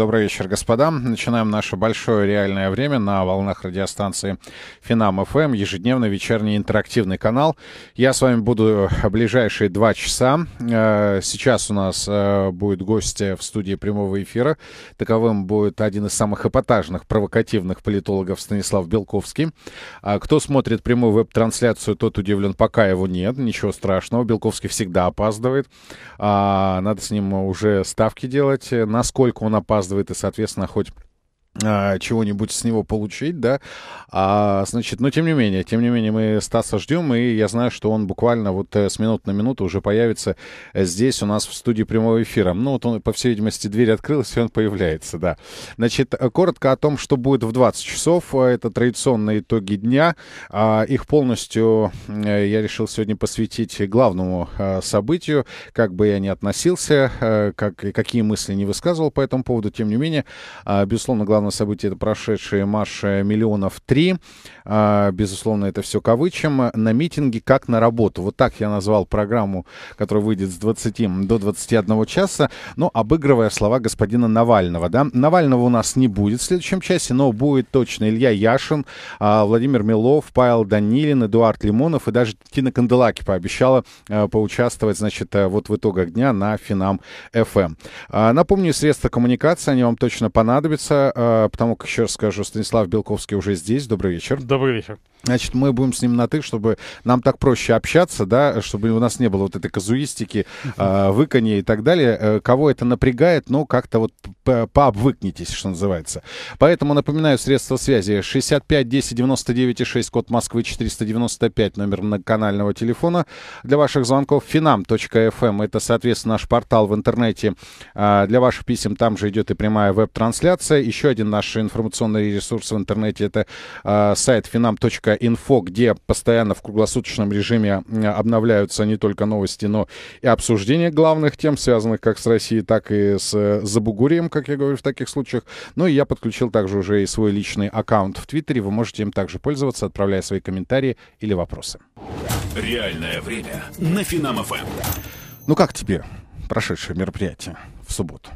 Добрый вечер, господа. Начинаем наше большое реальное время на волнах радиостанции Финам ФМ, ежедневный вечерний интерактивный канал. Я с вами буду ближайшие два часа. Э, сейчас у нас э, будет гость в студии прямого эфира. Таковым будет один из самых эпатажных, провокативных политологов Станислав Белковский. А кто смотрит прямую веб-трансляцию, тот удивлен, пока его нет. Ничего страшного. Белковский всегда опаздывает. А, надо с ним уже ставки делать. Насколько он опаздывает показывает и, соответственно, хоть а, чего-нибудь с него получить, да, а, значит, но тем не менее, тем не менее мы Стаса ждем, и я знаю, что он буквально вот э, с минут на минуту уже появится э, здесь у нас в студии прямого эфира. Ну вот он, по всей видимости, дверь открылась, и он появляется, да. Значит, э, коротко о том, что будет в 20 часов, это традиционные итоги дня, а, их полностью я решил сегодня посвятить главному событию, как бы я ни относился, как, какие мысли не высказывал по этому поводу, тем не менее, а, безусловно, главное главное событие это прошедшие марши миллионов три. А, безусловно, это все кавычем. На митинге как на работу. Вот так я назвал программу, которая выйдет с 20 до 21 часа, но обыгрывая слова господина Навального. Да? Навального у нас не будет в следующем часе, но будет точно Илья Яшин, а, Владимир Милов, Павел Данилин, Эдуард Лимонов и даже Тина Канделаки пообещала э, поучаствовать, значит, э, вот в итогах дня на Финам FM. Эм. А, напомню, средства коммуникации, они вам точно понадобятся а, потому как, еще раз скажу, Станислав Белковский уже здесь. Добрый вечер. Добрый вечер. Значит, мы будем с ним на «ты», чтобы нам так проще общаться, да, чтобы у нас не было вот этой казуистики, э, и так далее. Э, кого это напрягает, ну, как-то вот пообвыкнитесь, что называется. Поэтому напоминаю, средства связи 65 10 99 6, код Москвы 495, номер многоканального телефона для ваших звонков. finam.fm, эм. это, соответственно, наш портал в интернете а, для ваших писем. Там же идет и прямая веб-трансляция. Еще один один наш информационный ресурс в интернете. Это э, сайт finam.info, где постоянно в круглосуточном режиме обновляются не только новости, но и обсуждения главных тем, связанных как с Россией, так и с э, Забугурием, как я говорю в таких случаях. Ну и я подключил также уже и свой личный аккаунт в Твиттере. Вы можете им также пользоваться, отправляя свои комментарии или вопросы. Реальное время на Финам ФМ. Эм. Ну как тебе прошедшее мероприятие в субботу?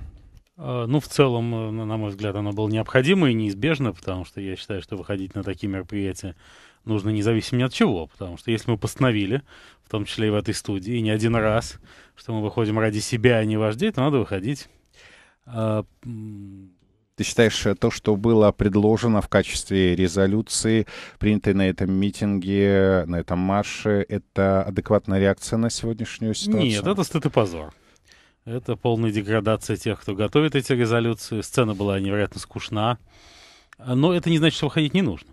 А, ну, в целом, э, на мой взгляд, оно было необходимо и неизбежно, потому что я считаю, что выходить на такие мероприятия нужно независимо ни от чего, потому что если мы постановили, в том числе и в этой студии, не один раз, что мы выходим ради себя, а не вождей, то надо выходить. А, ты считаешь, э, то, что было предложено в качестве резолюции, принятой на этом митинге, на этом марше, это адекватная реакция на сегодняшнюю ситуацию? Нет, это стыд и позор. Это полная деградация тех, кто готовит эти резолюции. Сцена была невероятно скучна. Но это не значит, что выходить не нужно.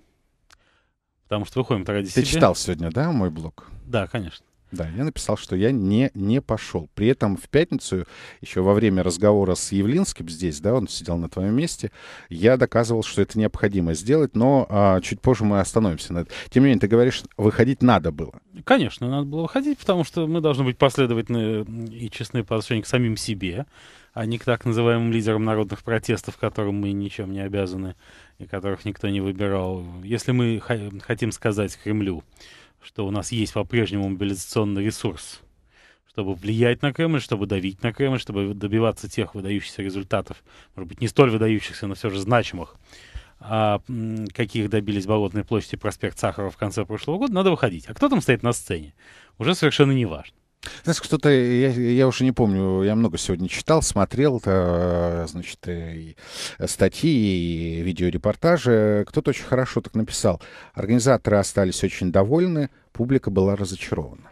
Потому что выходим ради Ты себя. Ты читал сегодня, да, мой блог? Да, конечно. Да, я написал, что я не, не пошел. При этом в пятницу, еще во время разговора с Явлинским здесь, да, он сидел на твоем месте, я доказывал, что это необходимо сделать, но а, чуть позже мы остановимся на этом. Тем не менее, ты говоришь, выходить надо было. Конечно, надо было выходить, потому что мы должны быть последовательны и честны по отношению к самим себе, а не к так называемым лидерам народных протестов, которым мы ничем не обязаны и которых никто не выбирал. Если мы хотим сказать Кремлю, что у нас есть по-прежнему мобилизационный ресурс, чтобы влиять на Кремль, чтобы давить на Кремль, чтобы добиваться тех выдающихся результатов, может быть, не столь выдающихся, но все же значимых, а, каких добились Болотной площади проспект Сахарова в конце прошлого года, надо выходить. А кто там стоит на сцене? Уже совершенно не важно. Знаешь, кто-то, я, я уже не помню, я много сегодня читал, смотрел, то, э, значит, э, и э, статьи, и видеорепортажи. Кто-то очень хорошо так написал. Организаторы остались очень довольны, публика была разочарована.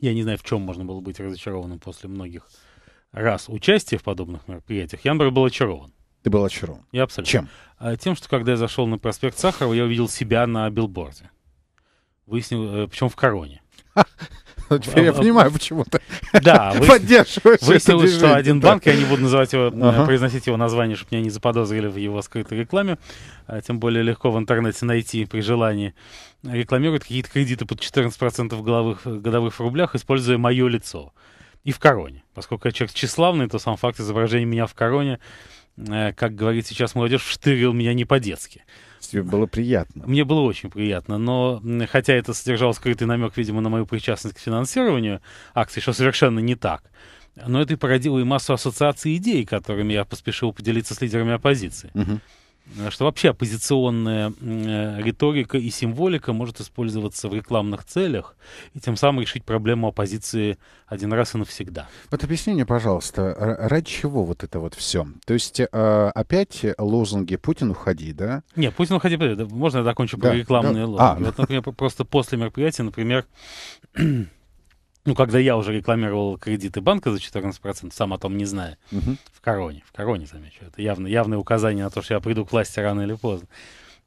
Я не знаю, в чем можно было быть разочарованным после многих раз участия в подобных мероприятиях. Я, например, был очарован. Ты был очарован? Я абсолютно. Чем? А, тем, что когда я зашел на проспект Сахарова, я увидел себя на билборде. Выяснил, причем в короне. Ну, теперь я а, а, понимаю, почему ты да, вы... поддерживаешь Выяснилось, что один банк, я не буду называть его, э, ага. произносить его название, чтобы меня не заподозрили в его скрытой рекламе, а тем более легко в интернете найти при желании, рекламирует какие-то кредиты под 14% годовых, э, годовых в рублях, используя мое лицо. И в короне. Поскольку я человек тщеславный, то сам факт изображения меня в короне, э, как говорит сейчас молодежь, вштырил меня не по-детски. Тебе было приятно. Мне было очень приятно, но хотя это содержало скрытый намек, видимо, на мою причастность к финансированию акций, что совершенно не так, но это и породило и массу ассоциаций идей, которыми я поспешил поделиться с лидерами оппозиции. Угу. Э, что вообще оппозиционная э, риторика и символика может использоваться в рекламных целях и тем самым решить проблему оппозиции один раз и навсегда. Вот объясни мне, пожалуйста, ради чего вот это вот все? То есть э, опять лозунги «Путин, уходи», да? Нет, «Путин, уходи», можно я закончу да, про рекламные да. лозунги? А. Вот, например, просто после мероприятия, например, ну, когда я уже рекламировал кредиты банка за 14%, сам о том не знаю. угу. в короне, в короне, замечу, это явно, явное указание на то, что я приду к власти рано или поздно.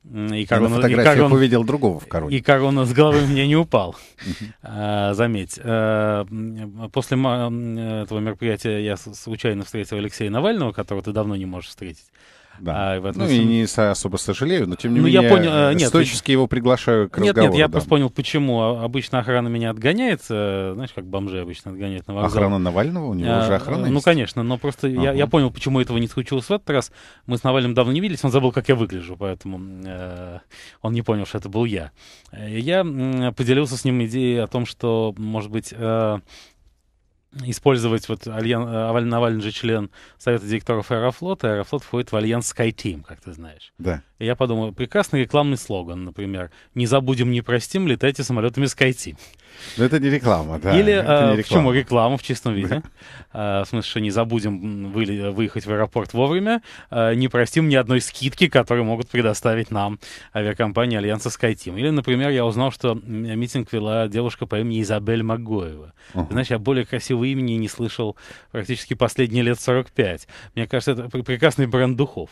И корона, я на и корона, увидел другого в короне. И корона с головы мне не упал, а, заметь. Э, после этого мероприятия я случайно встретил Алексея Навального, которого ты давно не можешь встретить. Да. А, в этом ну и не особо сожалею, но тем не ну, менее я понял, э, нет, стойчески его приглашаю к нет, разговору. Нет, я да. просто понял, почему. А, обычно охрана меня отгоняет, э, знаешь, как бомжи обычно отгоняют на вокзал. Охрана Навального? У него а, уже охрана Ну, есть? конечно, но просто uh я, я понял, почему этого не случилось в этот раз. Мы с Навальным давно не виделись, он забыл, как я выгляжу, поэтому э, он не понял, что это был я. Э, я поделился с ним идеей о том, что, может быть, э, использовать вот альян, э, Навальный же член Совета директоров Аэрофлота. Аэрофлот входит в альянс SkyTeam, как ты знаешь. Да я подумал, прекрасный рекламный слоган, например. «Не забудем, не простим, летайте самолетами Skyteam». Но ну, это не реклама, да. Или, это не а, реклама. почему реклама в чистом виде? а, в смысле, что не забудем выехать в аэропорт вовремя, а не простим ни одной скидки, которую могут предоставить нам авиакомпания Альянса Skyteam. Или, например, я узнал, что митинг вела девушка по имени Изабель Магоева. Uh-huh. Знаешь, я более красивого имени не слышал практически последние лет 45. Мне кажется, это прекрасный бренд духов.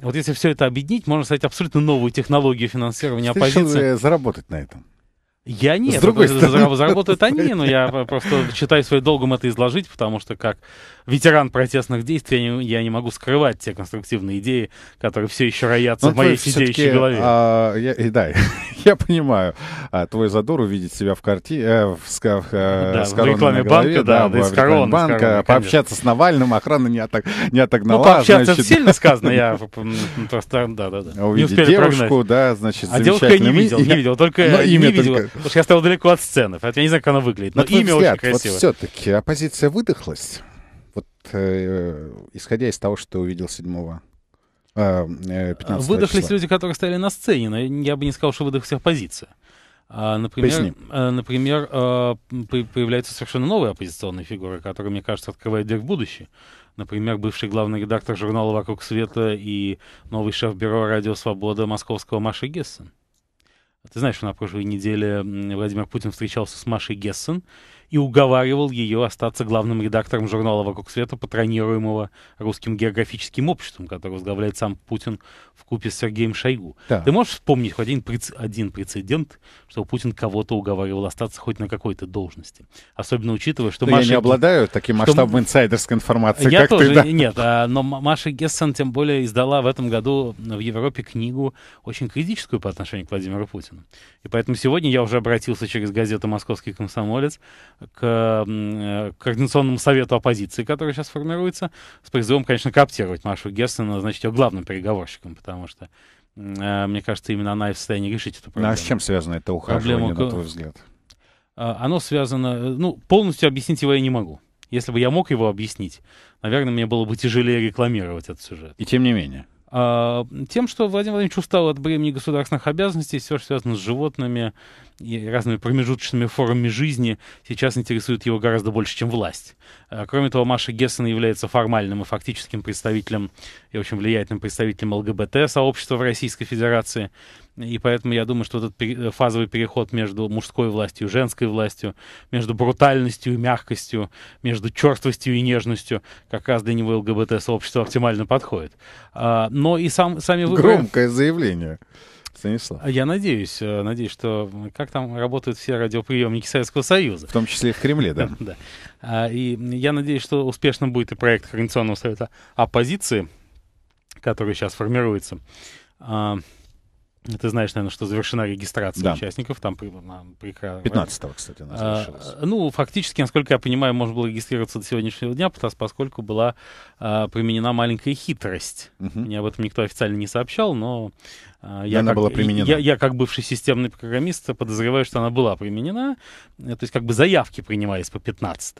Вот если все это объединить, можно рассмотреть абсолютно новую технологию финансирования Ты э, оппозиции. заработать на этом. Я нет. С другой стороны. Заработают они, но я просто считаю своим долгом это изложить, потому что как ветеран протестных действий я не, я не могу скрывать те конструктивные идеи, которые все еще роятся но ну, в моей сидеющей голове. А, я, да, я понимаю а, твой задор увидеть себя в карте, э, в, в, э, да, с в рекламе голове, банка, да, да, да из короны, банка, с короны, пообщаться с Навальным, охрана не, атак, не отогнала. Ну, пообщаться значит... это сильно сказано, я просто, да, да, да. Увидеть девушку, да, значит, А девушку я не видел, не видел, только не видел. Потому что я стоял далеко от сцены, поэтому я не знаю, как она выглядит. Но имя взгляд, очень красивое. Вот все-таки оппозиция выдохлась. Вот э, исходя из того, что увидел 7 э, 15 э, Выдохлись числа. люди, которые стояли на сцене, но я бы не сказал, что выдохлась оппозиция. А, например, э, например, э, появляются совершенно новые оппозиционные фигуры, которые, мне кажется, открывают дверь в будущее. Например, бывший главный редактор журнала «Вокруг света» и новый шеф бюро «Радио Свобода» московского Маша Гессен. А ты знаешь, что на прошлой неделе Владимир Путин встречался с Машей Гессен, и уговаривал ее остаться главным редактором журнала «Вокруг света», патронируемого Русским географическим обществом, которое возглавляет сам Путин в купе с Сергеем Шойгу. Да. Ты можешь вспомнить хоть один, прец... один прецедент, что Путин кого-то уговаривал остаться хоть на какой-то должности? Особенно учитывая, что... Но ну, Маша... Я не обладаю таким масштабом что... инсайдерской информации, я как тоже, ты, да? Нет, а, но Маша Гессен тем более издала в этом году в Европе книгу очень критическую по отношению к Владимиру Путину. И поэтому сегодня я уже обратился через газету «Московский комсомолец» Э, к Координационному совету оппозиции, который сейчас формируется, с призывом, конечно, коптировать Машу Гессена, назначить ее главным переговорщиком, потому что, э, мне кажется, именно она и в состоянии решить эту проблему. А с чем связано это ухаживание, Проблема... на твой взгляд? А, оно связано... Э, ну, полностью объяснить его я не могу. Если бы я мог его объяснить, наверное, мне было бы тяжелее рекламировать этот сюжет. И тем не менее. А, тем, что Владимир Владимирович устал от бремени государственных обязанностей, все, что связано с животными и разными промежуточными формами жизни, сейчас интересует его гораздо больше, чем власть. А, кроме того, Маша Гессен является формальным и фактическим представителем и очень влиятельным представителем ЛГБТ-сообщества в Российской Федерации. И поэтому я думаю, что этот э, фазовый переход между мужской властью и женской властью, между брутальностью и мягкостью, между черствостью и нежностью, как раз для него ЛГБТ-сообщество оптимально подходит. А, но и сам, сами вы Громкое заявление. Станислав. А я надеюсь, э, надеюсь, что как там работают все радиоприемники Советского Союза. В том числе и в Кремле, да? да. А, и я надеюсь, что успешно будет и проект Координационного совета оппозиции, который сейчас формируется. Ты знаешь, наверное, что завершена регистрация да. участников. Там прекрасно. 15 кстати, она а, завершилась. А, ну, фактически, насколько я понимаю, можно было регистрироваться до сегодняшнего дня, потому, что поскольку была а, применена маленькая хитрость. Угу. Мне об этом никто официально не сообщал, но а, я она как, была применена. Я, я как бывший системный программист подозреваю, что она была применена. Э, то есть как бы заявки принимались по 15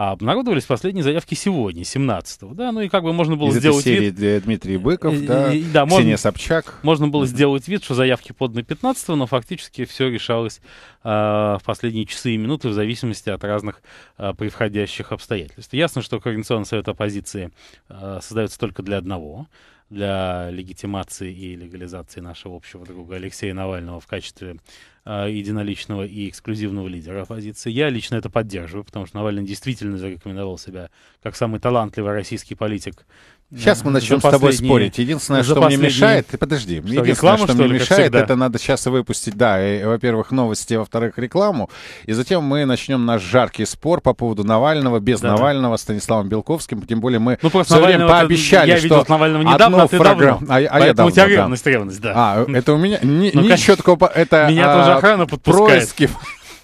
а обнародовались последние заявки сегодня, 17-го. Да, ну и как бы можно было Из сделать этой серии вид... Дмитрий э, Быков, э, да, да Ксения можно, Собчак. Можно было сделать вид, что заявки поданы 15-го, но фактически все решалось э, в последние часы и минуты в зависимости от разных э, а, превходящих обстоятельств. Ясно, что Координационный совет оппозиции э, создается только для одного — для легитимации и легализации нашего общего друга Алексея Навального в качестве а, единоличного и эксклюзивного лидера оппозиции. Я лично это поддерживаю, потому что Навальный действительно зарекомендовал себя как самый талантливый российский политик Сейчас мы начнем с тобой спорить. Единственное, что последние... мне мешает, ты подожди, что, единственное, рекламу, что, что мне мешает, это надо сейчас выпустить, да, И во-первых, новости, а во-вторых, рекламу, и затем мы начнем наш жаркий спор по поводу Навального, без да, Навального, с Станиславом Белковским, тем более мы ну, все время пообещали, я что видел Навального недавно, одну а программу, а, а я поэтому давно, у тебя ревность, да. ревность, да. А, это у меня, ничего ну, такого, это меня тоже а, охрана подпускает. происки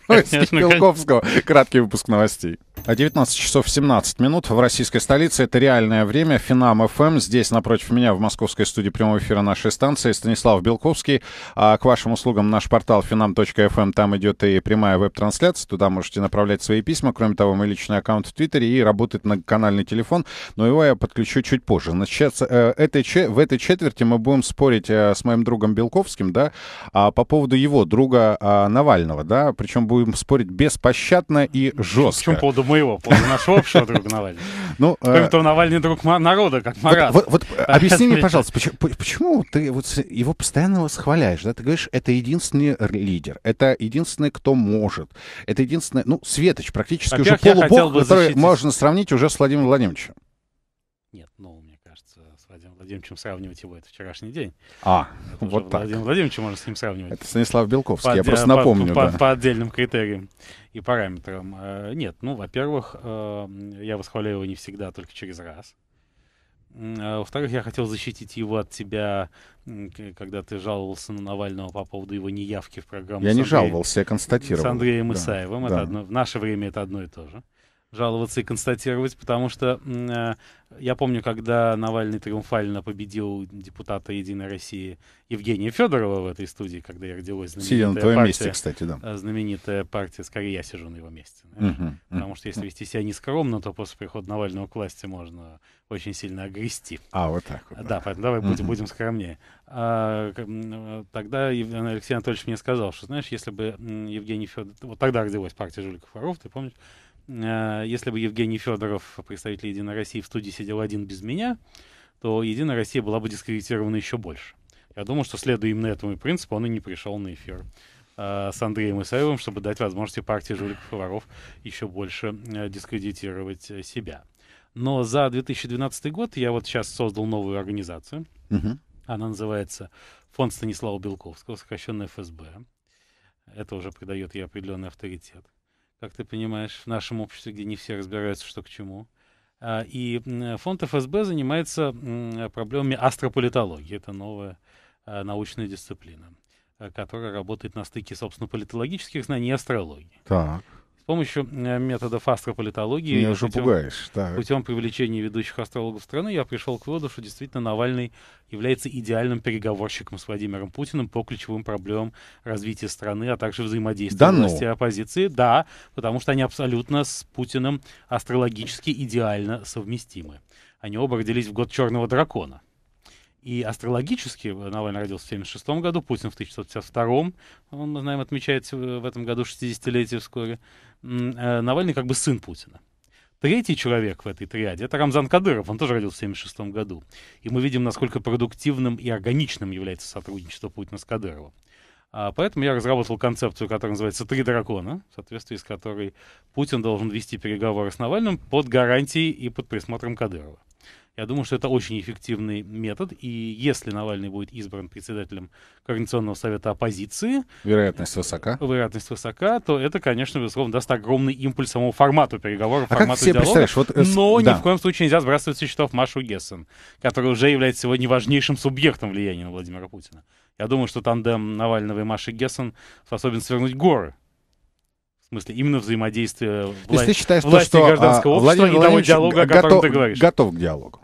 Спилковского. Краткий выпуск новостей. 19 часов 17 минут в российской столице. Это реальное время. Финам ФМ. Эм. Здесь напротив меня в московской студии прямого эфира нашей станции Станислав Белковский. А к вашим услугам наш портал finam.fm. Эм. Там идет и прямая веб-трансляция. Туда можете направлять свои письма. Кроме того, мой личный аккаунт в Твиттере и работает многоканальный телефон. Но его я подключу чуть позже. Значит, э, этой, в этой четверти мы будем спорить э, с моим другом Белковским, да, э, по поводу его друга а, Навального, да. Причем будем спорить беспощадно и жестко. Почему по поводу моего, по поводу нашего общего друга Навального? Ну, Кроме э, того, Навальный друг народа, как Марат. Вот, вот, вот объясни мне, пожалуйста, почему, почему ты вот его постоянно восхваляешь? Да? Ты говоришь, это единственный лидер, это единственный, кто может, это единственный, ну, Светоч практически уже полубог, который защитить... можно сравнить уже с Владимиром Владимировичем. Нет, ну, Владимировичем сравнивать его, это вчерашний день. А, это вот так. Владимир Владимирович можно с ним сравнивать. Это Станислав Белковский, по, я просто напомню. По, да. по, по отдельным критериям и параметрам. Э, нет, ну, во-первых, э, я восхваляю его не всегда, а только через раз. Э, во-вторых, я хотел защитить его от тебя, когда ты жаловался на Навального по поводу его неявки в программу. Я не Андреем, жаловался, я констатировал. С Андреем да. Исаевым. Да. Это одно, в наше время это одно и то же жаловаться и констатировать, потому что э, я помню, когда Навальный триумфально победил депутата Единой России Евгения Федорова в этой студии, когда я родилась знаменитая Сидя на твоем партия, месте, кстати, да. Э, знаменитая партия, скорее я сижу на его месте. Угу, uh-huh, потому что если вести себя нескромно, то после прихода Навального к власти можно очень сильно огрести. А, вот так вот. Да, поэтому давай угу. будем, будем скромнее. А, тогда э, Алексей Анатольевич мне сказал, что, знаешь, если бы Евгений Федоров... Вот тогда родилась партия Жуликов-Воров, ты помнишь? Э, если бы Евгений Федоров, представитель Единой России, в студии сидел один без меня, то Единая Россия была бы дискредитирована еще больше. Я думаю, что следуя именно этому принципу, он и не пришел на эфир э, с Андреем Исаевым, чтобы дать возможность партии жуликов и воров еще больше э, дискредитировать себя. Но за 2012 год я вот сейчас создал новую организацию. Угу. Она называется Фонд Станислава Белковского, сокращенно ФСБ. Это уже придает ей определенный авторитет как ты понимаешь, в нашем обществе, где не все разбираются, что к чему. А, и фонд ФСБ занимается проблемами астрополитологии. Это новая а, научная дисциплина, а, которая работает на стыке, собственно, политологических знаний и астрологии. Так. С помощью э, методов астропролитологии... Меня уже путем, пугаешь. Так. Путем привлечения ведущих астрологов страны я пришел к выводу, что действительно Навальный является идеальным переговорщиком с Владимиром Путиным по ключевым проблемам развития страны, а также взаимодействия да власти ну. оппозиции. Да, потому что они абсолютно с Путиным астрологически идеально совместимы. Они оба родились в год Черного Дракона. И астрологически э, Навальный родился в 1976 году, Путин в 1952. Он, мы знаем, отмечает в этом году 60-летие вскоре. Э, Навальный как бы сын Путина. Третий человек в этой триаде — это Рамзан Кадыров, он тоже родился в 1976 году. И мы видим, насколько продуктивным и органичным является сотрудничество Путина с Кадыровым. А поэтому я разработал концепцию, которая называется «Три дракона», в соответствии с которой Путин должен вести переговоры с Навальным под гарантией и под присмотром Кадырова. Я думаю, что это очень эффективный метод, и если Навальный будет избран председателем Координационного совета оппозиции... Вероятность высока. Вероятность высока, то это, конечно, безусловно, даст огромный импульс самому формату переговоров, а формату диалога. Вот, э, но да. ни в коем случае нельзя сбрасывать со счетов Машу Гессен, которая уже является сегодня важнейшим субъектом влияния на Владимира Путина. Я думаю, что тандем Навального и Маши Гессен способен свернуть горы в смысле, именно взаимодействие власти, То есть ты считаешь, власти что, а, гражданского а, общества Владимир и того диалога, о котором готов, ты говоришь. Готов к диалогу.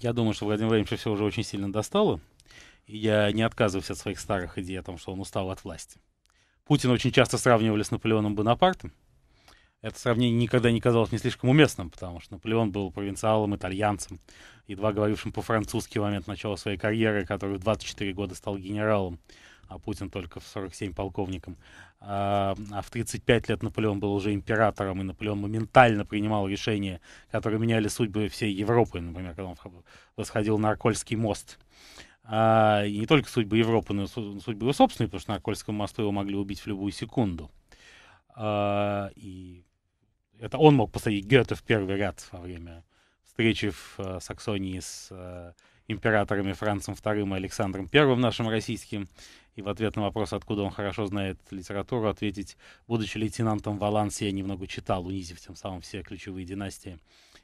Я думаю, что Владимир Владимирович все уже очень сильно достало. И я не отказываюсь от своих старых идей о том, что он устал от власти. Путин очень часто сравнивали с Наполеоном Бонапартом. Это сравнение никогда не казалось мне слишком уместным, потому что Наполеон был провинциалом, итальянцем, едва говорившим по-французски в момент начала своей карьеры, который в 24 года стал генералом а Путин только в 47 полковником. А, а в 35 лет Наполеон был уже императором, и Наполеон моментально принимал решения, которые меняли судьбы всей Европы, например, когда он восходил на Аркольский мост. А, и не только судьбы Европы, но судьбы его собственной, потому что на Аркольском мосту его могли убить в любую секунду. А, и это он мог посадить Гёте в первый ряд во время встречи в э, Саксонии с э, императорами Францем II и Александром I, нашим российским и в ответ на вопрос, откуда он хорошо знает литературу, ответить, будучи лейтенантом Валанси, я немного читал, унизив тем самым все ключевые династии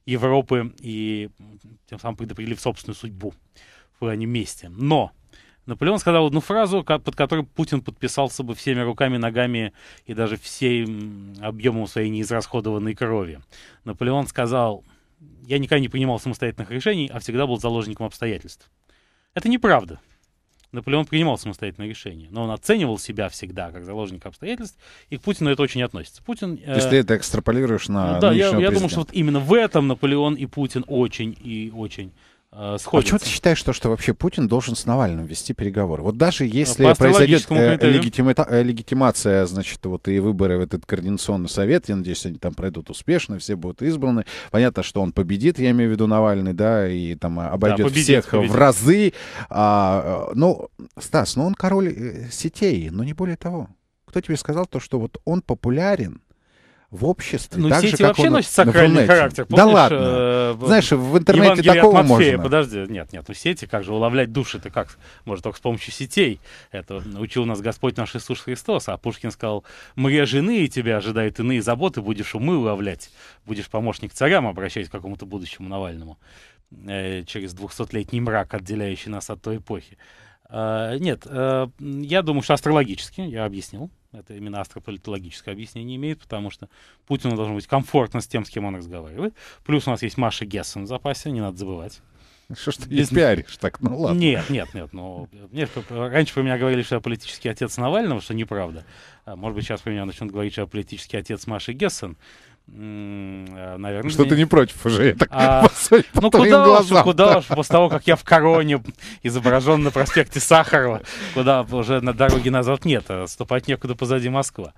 Европы и тем самым предопределив собственную судьбу в раннем месте. Но Наполеон сказал одну фразу, под которой Путин подписался бы всеми руками, ногами и даже всем объемом своей неизрасходованной крови. Наполеон сказал, я никогда не принимал самостоятельных решений, а всегда был заложником обстоятельств. Это неправда. Наполеон принимал самостоятельные решения, но он оценивал себя всегда как заложника обстоятельств, и к Путину это очень относится. Путин, э... То есть ты это экстраполируешь на ну, Да, я, я думаю, что вот именно в этом Наполеон и Путин очень и очень э, А что ты считаешь, что, что вообще Путин должен с Навальным вести переговоры? Вот даже если По произойдет э, легитима, э, легитимация, значит, вот и выборы в этот Координационный совет, я надеюсь, они там пройдут успешно, все будут избраны. Понятно, что он победит, я имею в виду Навальный, да, и там обойдет да, победит, всех победит. в разы. А, э, ну, Стас, ну он король э, сетей, но не более того. Кто тебе сказал то, что вот он популярен, в обществе. Ну, сети вообще носят сакральный характер. да ладно. Э, Знаешь, в интернете Евангелие такого от Матфея, можно. Подожди, нет, нет, ну сети, как же уловлять души Это как? Может, только с помощью сетей. Это учил нас Господь наш Иисус Христос. А Пушкин сказал, мрия жены и тебя ожидают иные заботы, будешь умы уловлять, будешь помощник царям обращаясь к какому-то будущему Навальному э, через через летний мрак, отделяющий нас от той эпохи. Э, нет, э, я думаю, что астрологически, я объяснил, это именно астрополитологическое объяснение имеет, потому что Путину должно быть комфортно с тем, с кем он разговаривает. Плюс у нас есть Маша Гессен в запасе, не надо забывать. Что ж ты не пиаришь так, ну ладно. Нет, нет, нет, ну, нет, раньше про меня говорили, что я политический отец Навального, что неправда. А может быть, сейчас про меня начнут говорить, что я политический отец Маши Гессен. Э, наверное... Что ты не против уже, я так а, Ну куда уж, куда уж, после того, как я в короне изображен на проспекте Сахарова, куда уже на дороге назад нет, а ступать некуда позади Москва.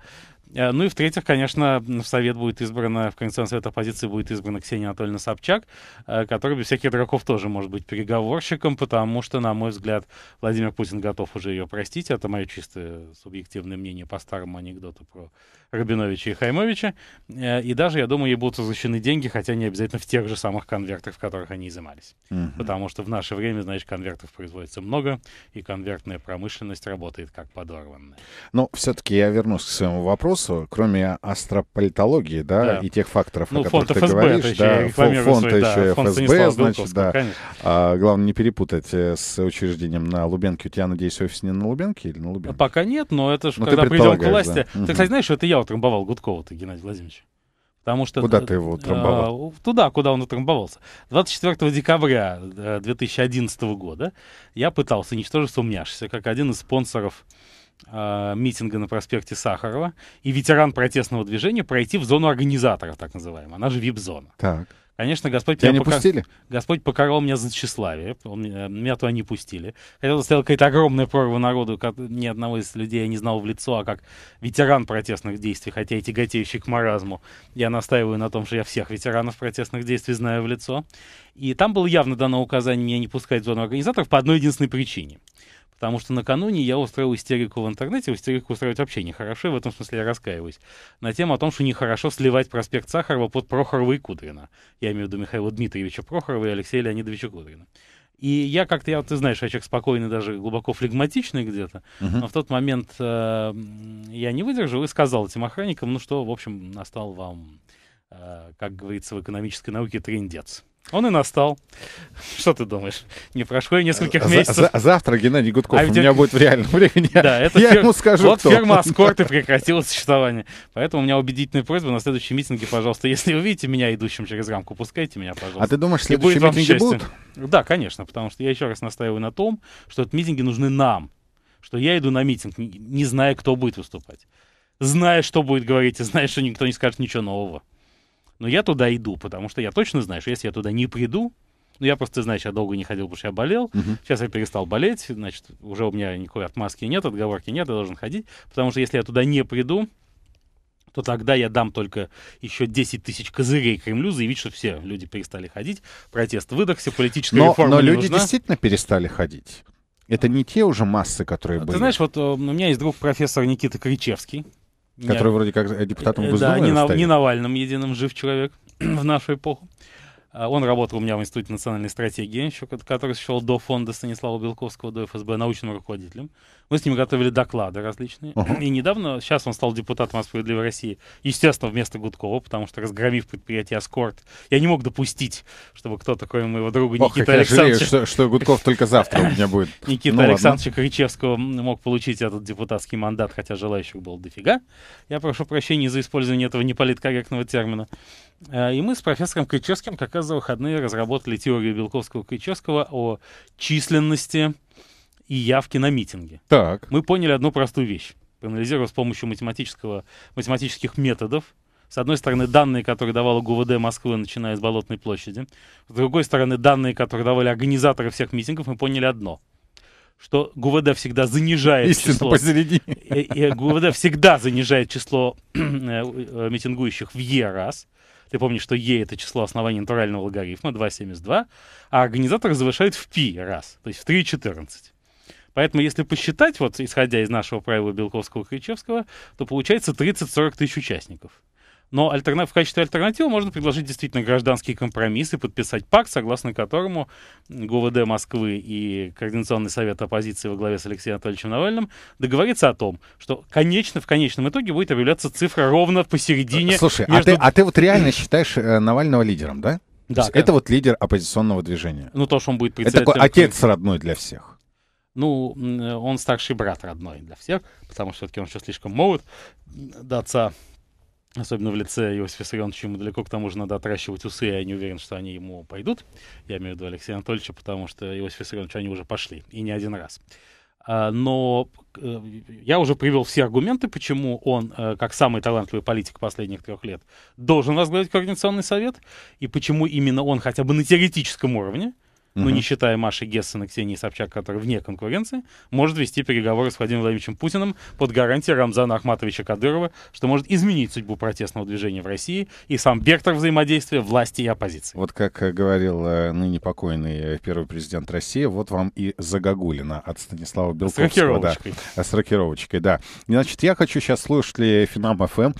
Э, ну и в-третьих, конечно, в Совет будет избрана, в Конституционный Совет оппозиции будет избрана Ксения Анатольевна Собчак, э, которая без всяких драков тоже может быть переговорщиком, потому что, на мой взгляд, Владимир Путин готов уже ее простить. Это мое чистое субъективное мнение по старому анекдоту про Рабиновича и Хаймовича. Э, и даже, я думаю, ей будут возвращены деньги, хотя не обязательно в тех же самых конвертах, в которых они изымались. Угу. Потому что в наше время, знаешь, конвертов производится много, и конвертная промышленность работает как подорванная. Но ну, все-таки я вернусь к своему вопросу вопросу, кроме астрополитологии, да, да. и тех факторов, ну, о которых ты ФСБ говоришь, да, фонд, фонд свой, еще фонд ФСБ, значит, да. А, главное не перепутать э, с учреждением на Лубенке. У тебя, надеюсь, офис не на Лубенке или на Лубенке? Пока нет, но это же ну, когда придем к власти. Да. Ты, кстати, знаешь, это я утрамбовал Гудкова-то, Геннадий Владимирович. Потому что куда ты его а, трамбовал? Туда, куда он утрамбовался. 24 декабря 2011 э, года я пытался, ничтоже сумняшься, как один из спонсоров Э, митинга на проспекте Сахарова и ветеран протестного движения пройти в зону организатора, так называемая, она же вип-зона. Так. Конечно, Господь... Тебя не покор... пустили? Господь покарал меня за тщеславие. Он, э, меня туда не пустили. Хотя стояла какая-то огромная прорва народу. Ни одного из людей я не знал в лицо, а как ветеран протестных действий, хотя и тяготеющий к маразму. Я настаиваю на том, что я всех ветеранов протестных действий знаю в лицо. И там было явно дано указание меня не пускать в зону организаторов по одной единственной причине — Потому что накануне я устроил истерику в интернете, истерику устраивать вообще нехорошо, и в этом смысле я раскаиваюсь, на тему о том, что нехорошо сливать проспект Сахарова под Прохорова и Кудрина. Я имею в виду Михаила Дмитриевича Прохорова и Алексея Леонидовича Кудрина. И я как-то, я, ты знаешь, я человек спокойный, даже глубоко флегматичный где-то, uh-huh. но в тот момент э, я не выдержал и сказал этим охранникам, ну что, в общем, настал вам, э, как говорится в экономической науке, трендец. Он и настал. Что ты думаешь? Не прошло и нескольких за, месяцев. За, завтра Геннадий Гудков а ведь... у меня будет в реальном времени. Да, это Я фер... ему скажу, Вот кто. фирма Аскорты прекратила существование. Поэтому у меня убедительная просьба на следующем митинге, пожалуйста, если увидите меня идущим через рамку, пускайте меня, пожалуйста. А ты думаешь, следующие будет митинги будут? Да, конечно, потому что я еще раз настаиваю на том, что эти митинги нужны нам. Что я иду на митинг, не зная, кто будет выступать. Зная, что будет говорить, и зная, что никто не скажет ничего нового но я туда иду, потому что я точно знаю, что если я туда не приду, ну, я просто, знаешь, я долго не ходил, потому что я болел. Uh-huh. Сейчас я перестал болеть, значит, уже у меня никакой отмазки нет, отговорки нет, я должен ходить. Потому что если я туда не приду, то тогда я дам только еще 10 тысяч козырей Кремлю заявить, что все люди перестали ходить, протест выдохся, политическая но, реформа Но люди нужна. действительно перестали ходить. Это не те уже массы, которые Ты были. Ты знаешь, вот э, у меня есть друг профессор Никита Кричевский, Который вроде как депутатом э, Госдумы Да, не, не Навальным, единым жив человек в нашу эпоху. А, он работал у меня в Институте национальной стратегии, еще, который шел до фонда Станислава Белковского, до ФСБ, научным руководителем. Мы с ним готовили доклады различные. Uh-huh. И недавно, сейчас он стал депутатом от «Справедливой России», естественно, вместо Гудкова, потому что, разгромив предприятие «Аскорт», я не мог допустить, чтобы кто-то, кроме моего друга Ох, Никита Александровича... что, что Гудков только завтра у меня будет. Никита ну, Александровича Кричевского мог получить этот депутатский мандат, хотя желающих было дофига. Я прошу прощения за использование этого неполиткорректного термина. Э, и мы с профессором Кричевским как раз за выходные разработали теорию Белковского-Кричевского о численности и явки на митинги. Так. Мы поняли одну простую вещь. Проанализировав с помощью математического, математических методов, с одной стороны, данные, которые давала ГУВД Москвы, начиная с Болотной площади. С другой стороны, данные, которые давали организаторы всех митингов, мы поняли одно что ГУВД всегда занижает Истина число... посередине. И, и ГУВД всегда занижает число э, э, митингующих в Е раз. Ты помнишь, что Е — это число основания натурального логарифма, 2,72, а организаторы завышают в Пи раз, то есть в 3,14. Поэтому, если посчитать, вот исходя из нашего правила Белковского-Кричевского, то получается 30-40 тысяч участников. Но альтерна... в качестве альтернативы можно предложить действительно гражданский компромисс и подписать пакт, согласно которому ГУВД Москвы и Координационный совет оппозиции во главе с Алексеем Анатольевичем Навальным договорится о том, что конечно, в конечном итоге будет объявляться цифра ровно посередине. Слушай, а между... а, ты, а ты вот реально считаешь э, Навального лидером, да? Да. Это вот лидер оппозиционного движения. Ну, то, что он будет председателем... Это такой отец родной для всех. Ну, э, он старший брат родной для всех, потому что все-таки он еще слишком молод до отца. Особенно в лице Иосифа Виссарионовича ему далеко к тому же надо отращивать усы, я не уверен, что они ему пойдут. Я имею в виду Алексея Анатольевича, потому что Иосиф Виссарионович они уже пошли, и не один раз. А, но э, я уже привел все аргументы, почему он, э, как самый талантливый политик последних трех лет, должен возглавить Координационный совет, и почему именно он хотя бы на теоретическом уровне, угу. ну не считая Маши Гессен и Ксении Собчак, которые вне конкуренции, может вести переговоры с Владимиром Владимировичем Путиным под гарантией Рамзана Ахматовича Кадырова, что может изменить судьбу протестного движения в России и сам вектор взаимодействия власти и оппозиции. Вот как э, говорил э, ныне покойный э, первый президент России, вот вам и Загогулина от Станислава Белковского. С рокировочкой. Да, с рокировочкой, да. Значит, я хочу сейчас слушать ли Финам ФМ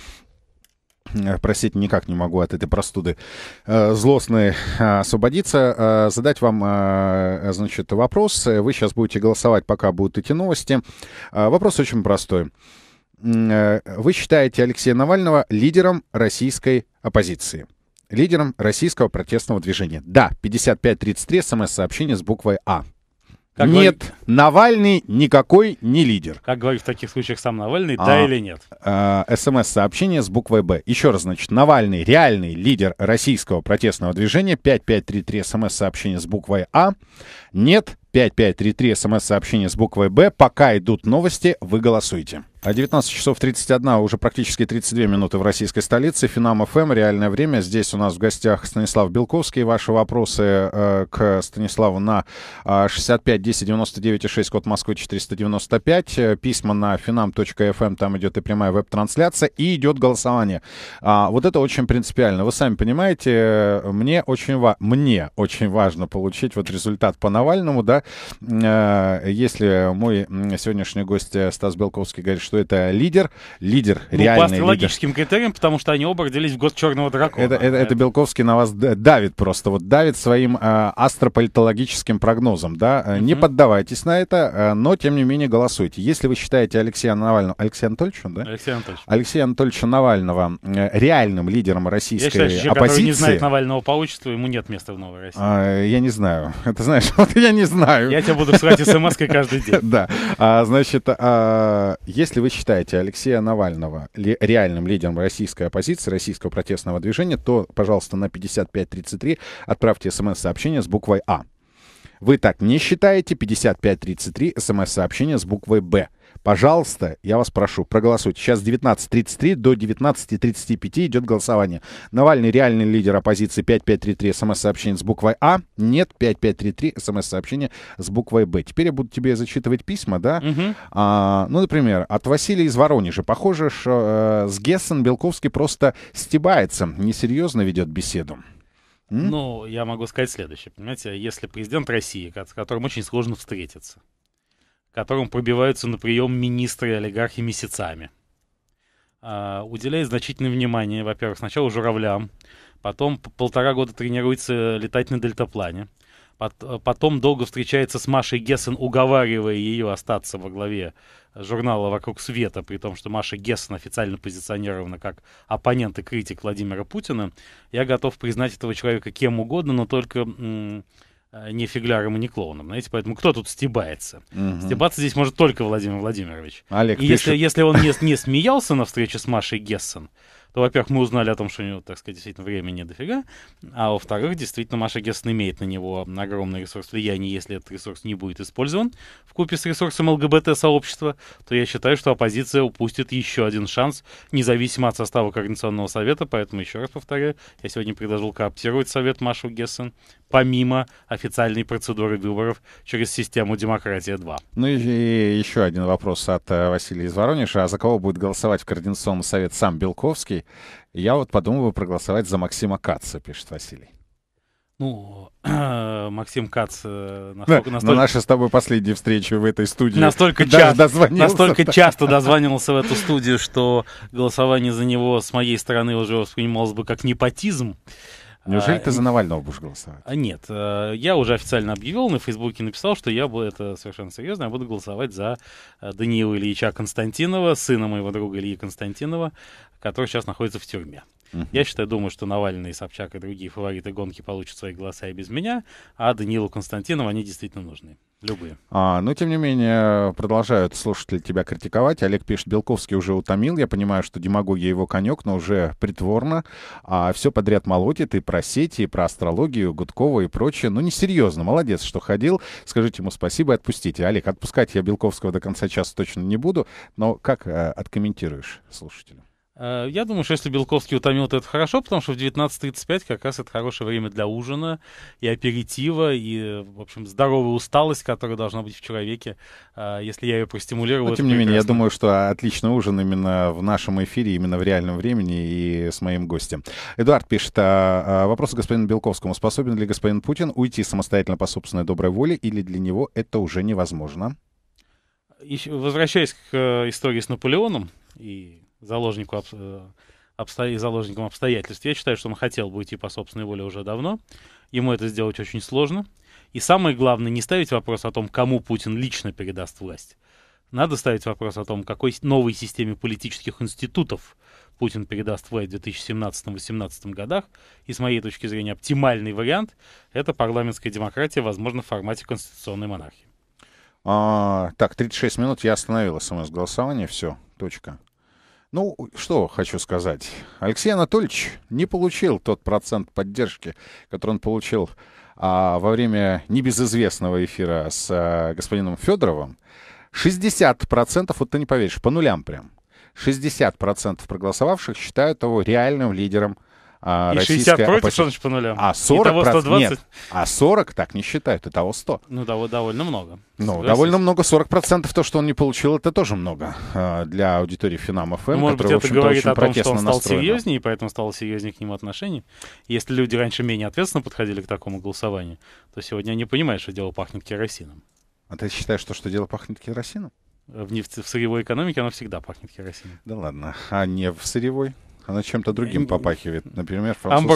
Э, простите, никак не могу от этой простуды э, злостной э, освободиться, задать вам, значит, вопрос. Вы сейчас будете голосовать, пока будут эти новости. Вопрос очень простой. Вы считаете Алексея Навального лидером российской оппозиции? Лидером российского протестного движения. Да, 5533 смс-сообщение эм с буквой А. Как нет, говорит... Навальный никакой не лидер. Как говорит в таких случаях сам Навальный, а, да или нет? Э, СМС-сообщение с буквой «Б». Еще раз, значит, Навальный реальный лидер российского протестного движения. 5533 СМС-сообщение с буквой «А». Нет, 5533 СМС-сообщение с буквой «Б». Пока идут новости, вы голосуйте. А 19 часов 31, уже практически 32 минуты в российской столице. Финам ФМ, эм, реальное время. Здесь у нас в гостях Станислав Белковский. Ваши вопросы э, к Станиславу на э, 65 10 99 и 6, код Москвы 495. Э, письма на финам.фм эм, там идет и прямая веб-трансляция, и идет голосование. А, вот это очень принципиально. Вы сами понимаете, э, мне очень, ва- мне очень важно получить вот результат по Навальному, да. Э, если мой сегодняшний гость э, Стас Белковский говорит, что это лидер, лидер, ну, реальный по астрологическим лидер. критериям, потому что они оба родились в год Черного Дракона. Это, это, это Белковский на вас давит просто, вот давит своим э, астрополитологическим прогнозом, да. Mm-hmm. Не поддавайтесь на это, э, но, тем не менее, голосуйте. Если вы считаете Алексея Навального, Алексея Анатольевича, да? Алексей Анатольевич. Алексея Анатольевича Навального э, реальным лидером российской я считаю, что человек, оппозиции... не знает Навального по отчеству, ему нет места в Новой России. А, я не знаю. Это знаешь, вот я не знаю. Я тебя буду срать смс каждый день. Да. А, значит, а, если если вы считаете Алексея Навального ли, реальным лидером российской оппозиции, российского протестного движения, то, пожалуйста, на 5533 отправьте смс-сообщение с буквой «А». Вы так не считаете 5533 смс-сообщение с буквой «Б». Пожалуйста, я вас прошу, проголосуйте. Сейчас 19.33 до 19.35 идет голосование. Навальный реальный лидер оппозиции 5533 смс-сообщение с буквой А. Нет, 5533 смс-сообщение с буквой Б. Теперь я буду тебе зачитывать письма, да? Угу. А, ну, например, от Василия из Воронежа. Похоже, что э, с Гессен Белковский просто стебается, несерьезно ведет беседу. Mm? Ну, я могу сказать следующее. Понимаете, если президент России, с которым очень сложно встретиться, которым пробиваются на прием министры и олигархи месяцами. А, уделяет значительное внимание, во-первых, сначала журавлям, потом полтора года тренируется летать на дельтаплане, э, потом долго встречается с Машей Гессен, уговаривая ее остаться во главе журнала «Вокруг света», при том, что Маша Гессен официально позиционирована как оппонент и критик Владимира Путина. Я готов признать этого человека кем угодно, но только Э, не фигляром и не клоуном, знаете, поэтому кто тут стебается? Угу. Стебаться здесь может только Владимир Владимирович. Олег и пишет... если, если он не, не смеялся на встрече с Машей Гессен, то, во-первых, мы узнали о том, что у него, так сказать, действительно времени дофига, а во-вторых, действительно, Маша Гессен имеет на него огромный ресурс влияния, если этот ресурс не будет использован в купе с ресурсом ЛГБТ-сообщества, то я считаю, что оппозиция упустит еще один шанс, независимо от состава Координационного совета, поэтому, еще раз повторяю, я сегодня предложил кооптировать совет Машу Гессен, помимо официальной процедуры выборов через систему «Демократия-2». Ну и еще один вопрос от э, Василия из Воронежа. А за кого будет голосовать в Координационный совет сам Белковский? Я вот подумываю проголосовать за Максима Каца, пишет Василий. Ну, Максим Кац э, настолько, да, ну, настолько... наша с тобой последняя встреча в этой студии. Настолько, ча... дозвонился, настолько да. часто дозванивался в эту студию, что голосование за него с моей стороны уже воспринималось бы как непотизм. Неужели а, ты за Навального будешь голосовать? А, нет, э, я уже официально объявил, на Фейсбуке написал, что я буду, это совершенно серьезно, я буду голосовать за э, Даниила Ильича Константинова, сына моего друга Ильи Константинова, который сейчас находится в тюрьме. Uh-huh. Я считаю, думаю, что Навальный, Собчак и другие фавориты гонки получат свои голоса и без меня, а Данилу Константинову они действительно нужны. Любые. А, но, тем не менее, продолжают слушатели тебя критиковать. Олег пишет, Белковский уже утомил. Я понимаю, что демагогия его конек, но уже притворно. А все подряд молотит и про сети, и про астрологию, Гудкова и прочее. Ну, несерьезно. Молодец, что ходил. Скажите ему спасибо и отпустите. Олег, отпускать я Белковского до конца часа точно не буду. Но как э, откомментируешь слушателю? Э, я думаю, что если Белковский утомил, то это хорошо, потому что в 19.35 как раз это хорошее время для ужина и аперитива, и, в общем, здоровая усталость, которая должна быть в человеке, э, если я ее простимулировал. Но, тем не менее, я думаю, что отличный ужин именно в нашем эфире, именно в реальном времени и с моим гостем. Эдуард пишет, а, а вопрос господину Белковскому. Способен ли господин Путин уйти самостоятельно по собственной доброй воле, или для него это уже невозможно? Еще, возвращаясь к э, истории с Наполеоном и заложнику э, обсто... и заложником обстоятельств. Я считаю, что он хотел бы уйти по собственной воле уже давно. Ему это сделать очень сложно. И самое главное, не ставить вопрос о том, кому Путин лично передаст власть. Надо ставить вопрос о том, какой новой системе политических институтов Путин передаст власть в 2017-2018 годах. И с моей точки зрения оптимальный вариант — это парламентская демократия, возможно, в формате конституционной монархии. А, так, 36 минут, я остановил смс-голосование, все, точка. Ну, что хочу сказать. Алексей Анатольевич не получил тот процент поддержки, который он получил а, во время небезызвестного эфира с а, господином Федоровым. 60%, вот ты не поверишь, по нулям прям. 60% проголосовавших считают его реальным лидером а, и российская 60 против, оппози... Солнечко по нулям. А 40, Итого 120... нет, а 40 так не считают, и того 100. Ну, того довольно много. Ну, довольно много, 40% то, что он не получил, это тоже много а, для аудитории Финам ФМ, эм», ну, Может быть, это говорит о том, что он стал настроена. серьезнее, поэтому стало серьезнее к нему отношение. Если люди раньше менее ответственно подходили к такому голосованию, то сегодня они понимают, что дело пахнет керосином. А ты считаешь, что, что дело пахнет керосином? В, в сырьевой экономике оно всегда пахнет керосином. Да ладно, а не в сырьевой? Она чем-то другим э, попахивает, например, французскими...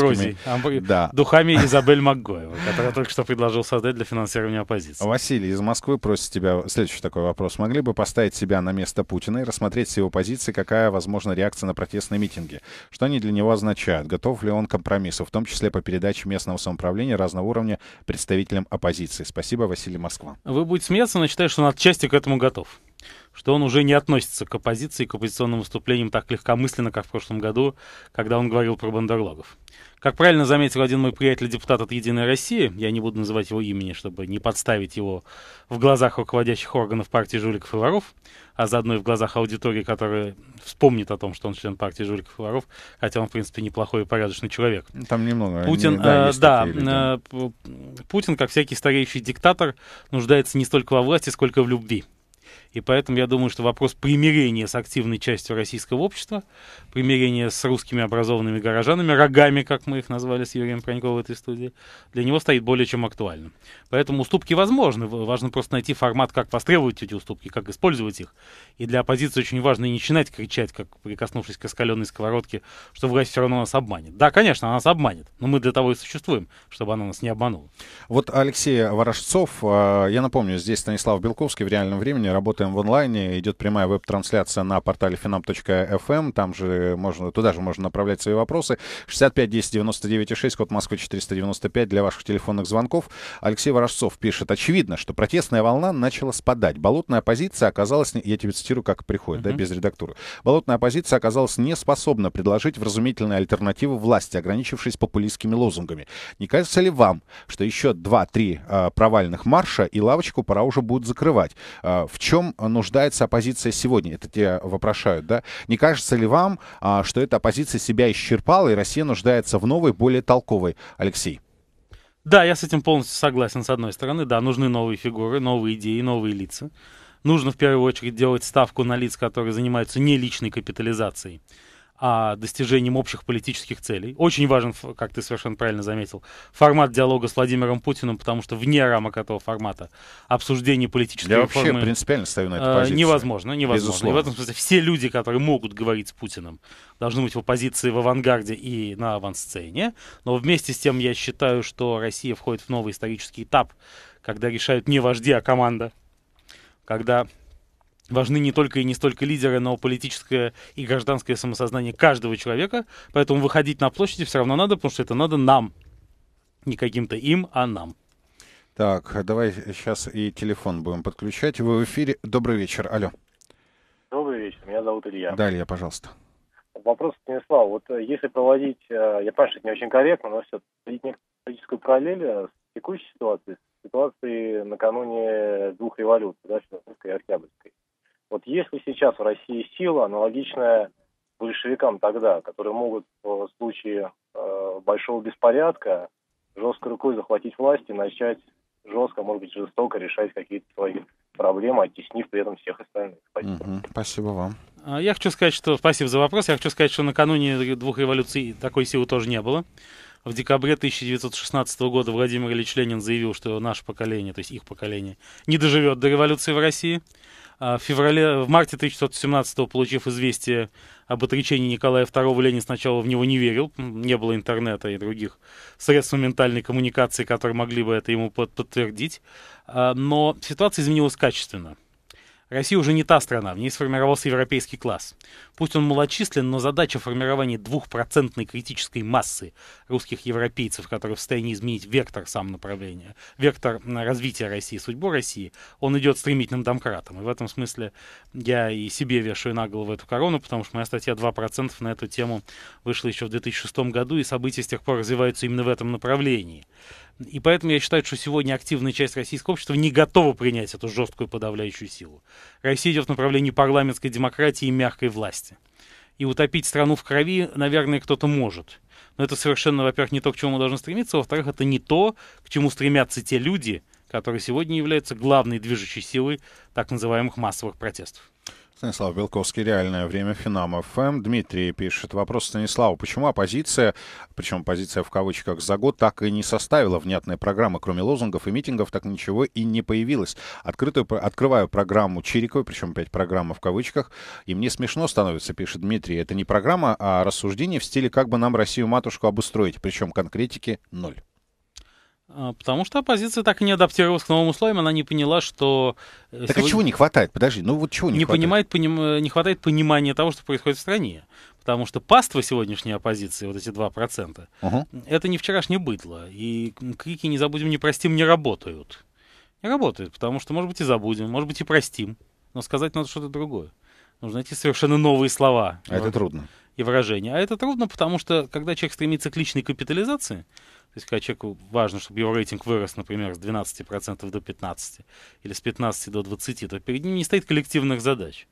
Амбрузий. Амбр... Да. Духами Изабель Макгоева, которая только что предложил создать для финансирования оппозиции. Василий из Москвы просит тебя следующий такой вопрос. Могли бы поставить себя на место Путина и рассмотреть с его позиции, какая, возможна реакция на протестные митинги? Что они для него означают? Готов ли он к компромиссу, в том числе по передаче местного самоуправления разного уровня представителям оппозиции? Спасибо, Василий Москва. Вы будете смеяться, но считаю, что он отчасти к этому готов что он уже не относится к оппозиции, к оппозиционным выступлениям так легкомысленно, как в прошлом году, когда он говорил про бандерлогов. Как правильно заметил один мой приятель, депутат от «Единой России», я не буду называть его имени, чтобы не подставить его в глазах руководящих органов партии жуликов и воров, а заодно и в глазах аудитории, которая вспомнит о том, что он член партии жуликов и воров, хотя он, в принципе, неплохой и порядочный человек. Там немного. Путин, не, да, э, да э, Путин, как всякий стареющий диктатор, нуждается не столько во власти, сколько в любви. И поэтому я думаю, что вопрос примирения с активной частью российского общества, примирения с русскими образованными горожанами, рогами, как мы их назвали с Юрием Пронько в этой студии, для него стоит более чем актуальным. Поэтому уступки возможны. Важно просто найти формат, как востребовать эти уступки, как использовать их. И для оппозиции очень важно не начинать кричать, как прикоснувшись к раскаленной сковородке, что власть все равно нас обманет. Да, конечно, она нас обманет, но мы для того и существуем, чтобы она нас не обманула. Вот Алексей Ворожцов, э, я напомню, здесь Станислав Белковский в реальном времени работает работаем в онлайне, идет прямая веб-трансляция на портале finam.fm, эм, там же можно, туда же можно направлять свои вопросы. 65 10 99 6, код Москвы 495 для ваших телефонных звонков. Алексей Ворожцов пишет, очевидно, что протестная волна начала спадать. Болотная оппозиция оказалась, я тебе цитирую, как приходит, uh-huh. да, без редактуры. Болотная оппозиция оказалась не способна предложить вразумительные альтернативы власти, ограничившись популистскими лозунгами. Не кажется ли вам, что еще 2-3 а, провальных марша и лавочку пора уже будет закрывать? А, в чем Э, нуждается оппозиция сегодня? Это тебя вопрошают, да? Не кажется ли вам, а, что эта оппозиция себя исчерпала, и Россия нуждается в новой, более толковой? Алексей. Да, я с этим полностью согласен, с одной стороны. Да, нужны новые фигуры, новые идеи, новые лица. Нужно в первую очередь делать ставку на лиц, которые занимаются не личной капитализацией, а, достижением общих политических целей. Очень важен, как ты совершенно правильно заметил, формат диалога с Владимиром Путиным, потому что вне рамок этого формата обсуждение политической Я реформы... вообще принципиально стою на эту э, позицию. Невозможно, невозможно. Безусловно. И в этом смысле все люди, которые могут говорить с Путиным, должны быть в оппозиции в авангарде и на авансцене. Но вместе с тем я считаю, что Россия входит в новый исторический этап, когда решают не вожди, а команда. Когда важны не только и не столько лидеры, но политическое и гражданское самосознание каждого человека. Поэтому выходить на площади все равно надо, потому что это надо нам. Не каким-то им, а нам. Так, давай сейчас и телефон будем подключать. Вы в эфире. Добрый вечер. Алло. Добрый вечер. Меня зовут Илья. Да, Илья, пожалуйста. Вопрос Станислав. Вот э, если проводить, э, я понимаю, что это не очень корректно, но все, проводить некоторую политическую параллель э, с текущей ситуацией, с ситуацией накануне двух революций, да, Чернобыльской и Октябрьской. Вот если сейчас в России сила, аналогичная большевикам тогда, которые могут в случае э, большого беспорядка жесткой рукой захватить власть и начать жестко, может быть, жестоко решать какие-то свои проблемы, оттеснив при этом всех остальных. Спасибо. uh-huh. спасибо вам. А, я хочу сказать, что... Спасибо за вопрос. Я хочу сказать, что накануне двух революций такой силы тоже не было. В декабре 1916 года Владимир Ильич Ленин заявил, что наше поколение, то есть их поколение, не доживет до революции в России. А в, феврале, в марте 1917 получив известие об отречении Николая II, Ленин сначала в него не верил, не было интернета и других средств ментальной коммуникации, которые могли бы это ему подтвердить. А, но ситуация изменилась качественно. Россия уже не та страна, в ней сформировался европейский класс. Пусть он малочислен, но задача формирования двухпроцентной критической массы русских европейцев, которые в состоянии изменить вектор сам направления, вектор развития России, судьбу России, он идет стремительным домкратом. И в этом смысле я и себе вешаю на голову эту корону, потому что моя статья 2% на эту тему вышла еще в 2006 году, и события с тех пор развиваются именно в этом направлении. И поэтому я считаю, что сегодня активная часть российского общества не готова принять эту жесткую подавляющую силу. Россия идет в направлении парламентской демократии и мягкой власти. И утопить страну в крови, наверное, кто-то может. Но это совершенно, во-первых, не то, к чему мы должны стремиться, во-вторых, это не то, к чему стремятся те люди, которые сегодня являются главной движущей силой так называемых массовых протестов. Станислав Белковский, реальное время Финам ФМ. Дмитрий пишет вопрос Станиславу. Почему оппозиция, причем оппозиция в кавычках, за год так и не составила внятной программы, кроме лозунгов и митингов, так ничего и не появилось? Открытую, открываю программу Чириковой, причем опять программа в кавычках, и мне смешно становится, пишет Дмитрий. Это не программа, а рассуждение в стиле «как бы нам Россию-матушку обустроить», причем конкретики ноль. А, потому что оппозиция так и не адаптировалась к новым условиям, она не поняла, что... Э, так а сегодня... а чего не хватает? Подожди, ну вот чего не, не хватает? Понимает, поним... Э, не хватает понимания того, что происходит в стране. Потому что паства сегодняшней оппозиции, вот эти 2%, угу. это не вчерашнее быдло. И крики «не забудем, не простим» не работают. Не работают, потому что, может быть, и забудем, может быть, и простим. Но сказать надо что-то другое. Нужно найти совершенно новые слова. А вот. это трудно и выражения. А это трудно, потому что когда человек стремится к личной капитализации, то есть, когда человеку важно, чтобы его рейтинг вырос, например, с 12% до 15% или с 15% до 20%, то перед ним не стоит коллективных задач.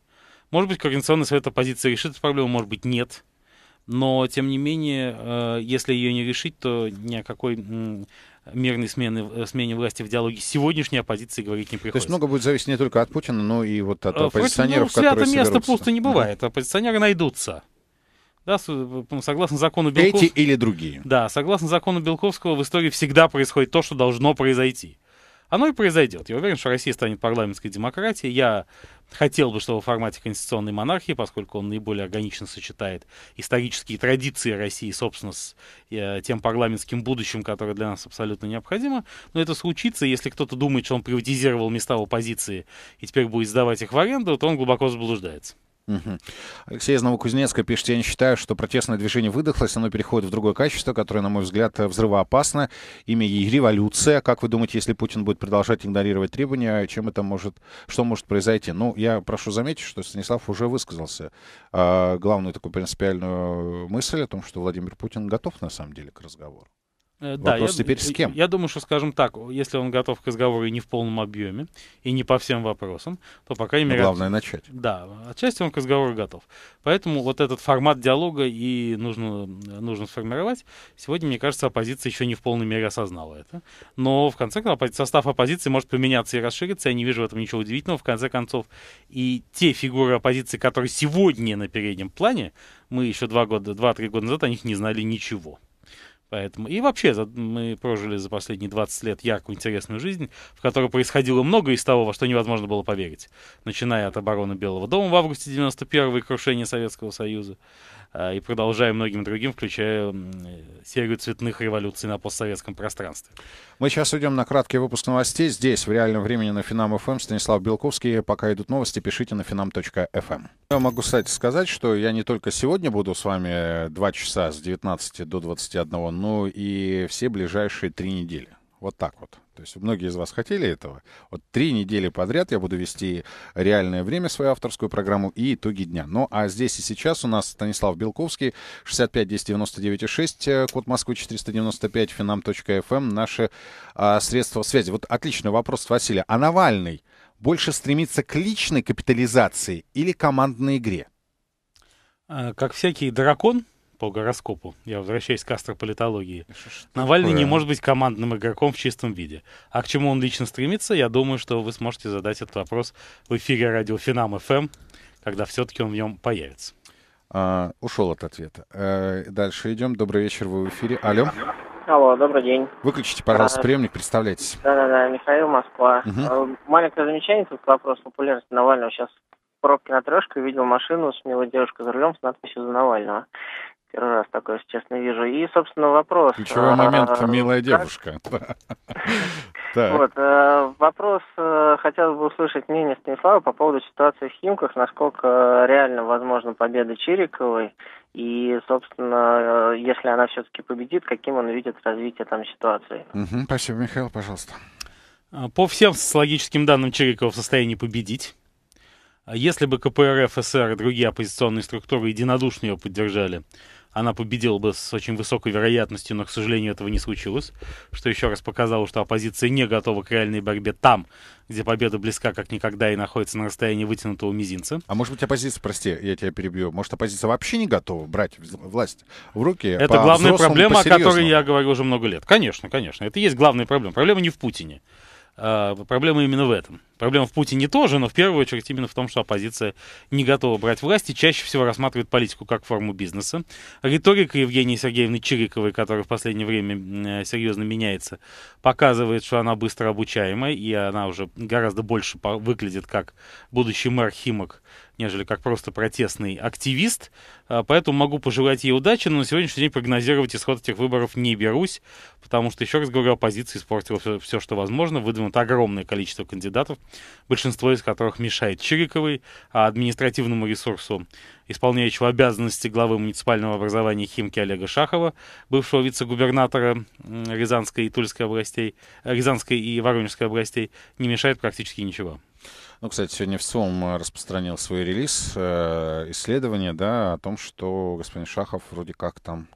Может быть, Координационный совет оппозиции решит эту проблему, может быть, нет. Но, тем не менее, э, если ее не решить, то ни о какой мирной смены, э, смене власти в диалоге сегодняшней оппозиции говорить не приходится. То есть много будет зависеть не только от Путина, но и вот от э, оппозиционеров, Впрочем, ну, которые место соберутся. просто не бывает. Да. Оппозиционеры найдутся. Да, согласно закону Белковского... Эти или другие. Да, согласно закону Белковского в истории всегда происходит то, что должно произойти. Оно и произойдет. Я уверен, что Россия станет парламентской демократией. Я хотел бы, чтобы в формате конституционной монархии, поскольку он наиболее органично сочетает исторические традиции России, собственно, с э, тем парламентским будущим, которое для нас абсолютно необходимо. Но это случится, если кто-то думает, что он приватизировал места в оппозиции и теперь будет сдавать их в аренду, то он глубоко заблуждается. Алексей из Новокузнецка пишет, я не считаю, что протестное движение выдохлось, оно переходит в другое качество, которое, на мой взгляд, взрывоопасно. Имя ей революция. Как вы думаете, если Путин будет продолжать игнорировать требования, чем это может, что может произойти? Ну, я прошу заметить, что Станислав уже высказался а, главную такую принципиальную мысль о том, что Владимир Путин готов, на самом деле, к разговору. Э, да, Вопрос я, теперь с э, кем? Я думаю, что, скажем так, если он готов к разговору и не в полном объеме, и не по всем вопросам, то, по крайней Но ну, мере... Главное от... начать. Да, отчасти он к разговору готов. Поэтому вот этот формат диалога и нужно, нужно сформировать. Сегодня, мне кажется, оппозиция еще не в полной мере осознала это. Но, в конце концов, состав оппозиции может поменяться и расшириться. Я не вижу в этом ничего удивительного. В конце концов, и те фигуры оппозиции, которые сегодня на переднем плане, мы еще два года, два-три года назад о них не знали ничего. Поэтому и вообще мы прожили за последние 20 лет яркую, интересную жизнь, в которой происходило многое из того, во что невозможно было поверить. Начиная от обороны Белого дома в августе 91-го и крушения Советского Союза, Э, и продолжая многим другим, включая э, серию цветных революций на постсоветском пространстве. Мы сейчас идем на краткий выпуск новостей. Здесь, в реальном времени, на Финам ФМ эм Станислав Белковский. Пока идут новости, пишите на финам.фм. Эм. Я могу, кстати, сказать, что я не только сегодня буду с вами 2 э, часа с 19 до 21, но и все ближайшие три недели. Вот так вот. То есть многие из вас хотели этого. Вот три недели подряд я буду вести реальное время свою авторскую программу и итоги дня. Ну а здесь и сейчас у нас Станислав Белковский, 65 10 99 6, код Москвы 495, finam.fm, эм. наши а, средства связи. Вот отличный вопрос от Василия. А Навальный больше стремится к личной капитализации или командной игре? А, как всякий дракон, по гороскопу. Я возвращаюсь к астрополитологии. Что Навальный такое? не может быть командным игроком в чистом виде. А к чему он лично стремится, я думаю, что вы сможете задать этот вопрос в эфире радио Финам ФМ, когда все-таки он в нем появится. А, ушел от ответа. А, дальше идем. Добрый вечер, вы в эфире. Алло. Алло, добрый день. Выключите, пожалуйста, а, приемник, представляйтесь. Да-да-да, Михаил, Москва. Угу. Маленькое замечание, тут вопрос популярности Навального сейчас пробки на трешку, видел машину, с него девушка за рулем с надписью «За Навального». Первый раз такое, честно, вижу. И, собственно, вопрос. Ключевой момент, э, милая девушка. Вот, э, вопрос, э, хотел бы услышать мнение Станислава по поводу ситуации в Химках, насколько реально возможна победа Чириковой, и, собственно, если она все-таки победит, каким он видит развитие там ситуации. Спасибо, Михаил, пожалуйста. По всем социологическим данным Чирикова в состоянии победить. А если бы КПРФ, СР, и другие оппозиционные структуры единодушно ее поддержали, она победила бы с очень высокой вероятностью, но, к сожалению, этого не случилось, что еще раз показало, что оппозиция не готова к реальной борьбе там, где победа близка как никогда и находится на расстоянии вытянутого мизинца. А может быть оппозиция, прости, я тебя перебью, может оппозиция вообще не готова брать власть в руки? Это главная проблема, о которой я говорю уже много лет. Конечно, конечно, это и есть главная проблема. Проблема не в Путине. Э, проблема именно в этом. Проблема в Путине тоже, но в первую очередь именно в том, что оппозиция не готова брать власть и чаще всего рассматривает политику как форму бизнеса. Риторика Евгении Сергеевны Чириковой, которая в последнее время э, серьезно меняется, показывает, что она быстро обучаемая, и она уже гораздо больше выглядит как будущий мэр Химок, нежели как просто протестный активист. А, поэтому могу пожелать ей удачи, но на сегодняшний день прогнозировать исход этих выборов не берусь, потому что, еще раз говорю, оппозиция испортила все, все что возможно. Выдвинуто огромное количество кандидатов, большинство из которых мешает Чириковой, а административному ресурсу исполняющего обязанности главы муниципального образования Химки Олега Шахова, бывшего вице-губернатора Рязанской и Тульской областей, э, Рязанской и Воронежской областей, не мешает практически ничего. Ну, кстати, сегодня в СОМ э, распространил свой релиз, э, исследование, да, о том, что господин Шахов вроде как там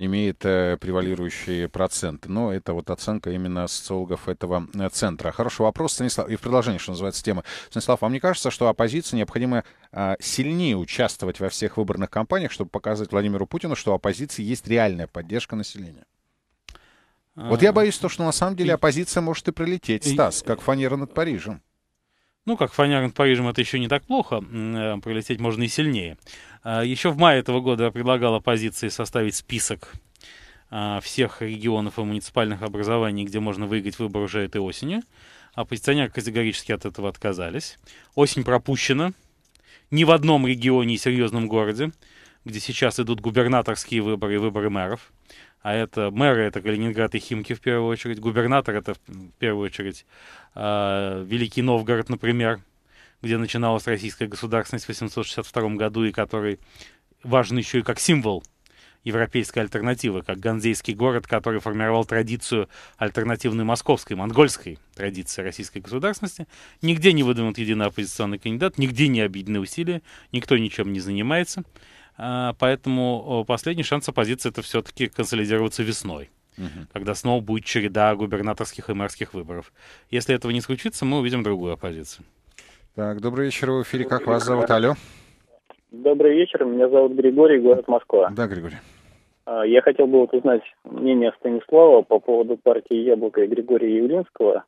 имеет э, превалирующие проценты. Но это вот оценка именно социологов этого э, центра. Хороший вопрос, Станислав. И в продолжении, что называется, темы. Станислав, вам не кажется, что оппозиции необходимо э, сильнее участвовать во всех выборных кампаниях, чтобы показать Владимиру Путину, что у оппозиции есть реальная поддержка населения? Вот я а, боюсь то, что на самом деле оппозиция может и прилететь Стас, как фанера над Парижем. Ну, как фоняр над Парижем, это еще не так плохо. Э, Прилететь можно и сильнее. А, еще в мае этого года я предлагал оппозиции составить список а, всех регионов и муниципальных образований, где можно выиграть выбор уже этой осенью. А оппозиционеры категорически от этого отказались. Осень пропущена. Ни в одном регионе и серьезном городе, где сейчас идут губернаторские выборы и выборы мэров а это мэры, это Калининград и Химки в первую очередь, губернатор это в первую очередь э, Великий Новгород, например, где начиналась российская государственность в 862 году и который важен еще и как символ европейской альтернативы, как ганзейский город, который формировал традицию альтернативной московской, монгольской традиции российской государственности. Нигде не выдвинут единый оппозиционный кандидат, нигде не объединены усилия, никто ничем не занимается. А, поэтому последний шанс оппозиции — это все-таки консолидироваться весной угу. когда снова будет череда губернаторских и мэрских выборов. Если этого не случится, мы увидим другую оппозицию. Так, добрый вечер, в эфире. Как вас зовут? Алло. Добрый вечер, меня зовут Григорий, город Москва. Да, Григорий. А, я хотел бы вот узнать мнение Станислава по поводу партии «Яблоко» и Григория Явлинского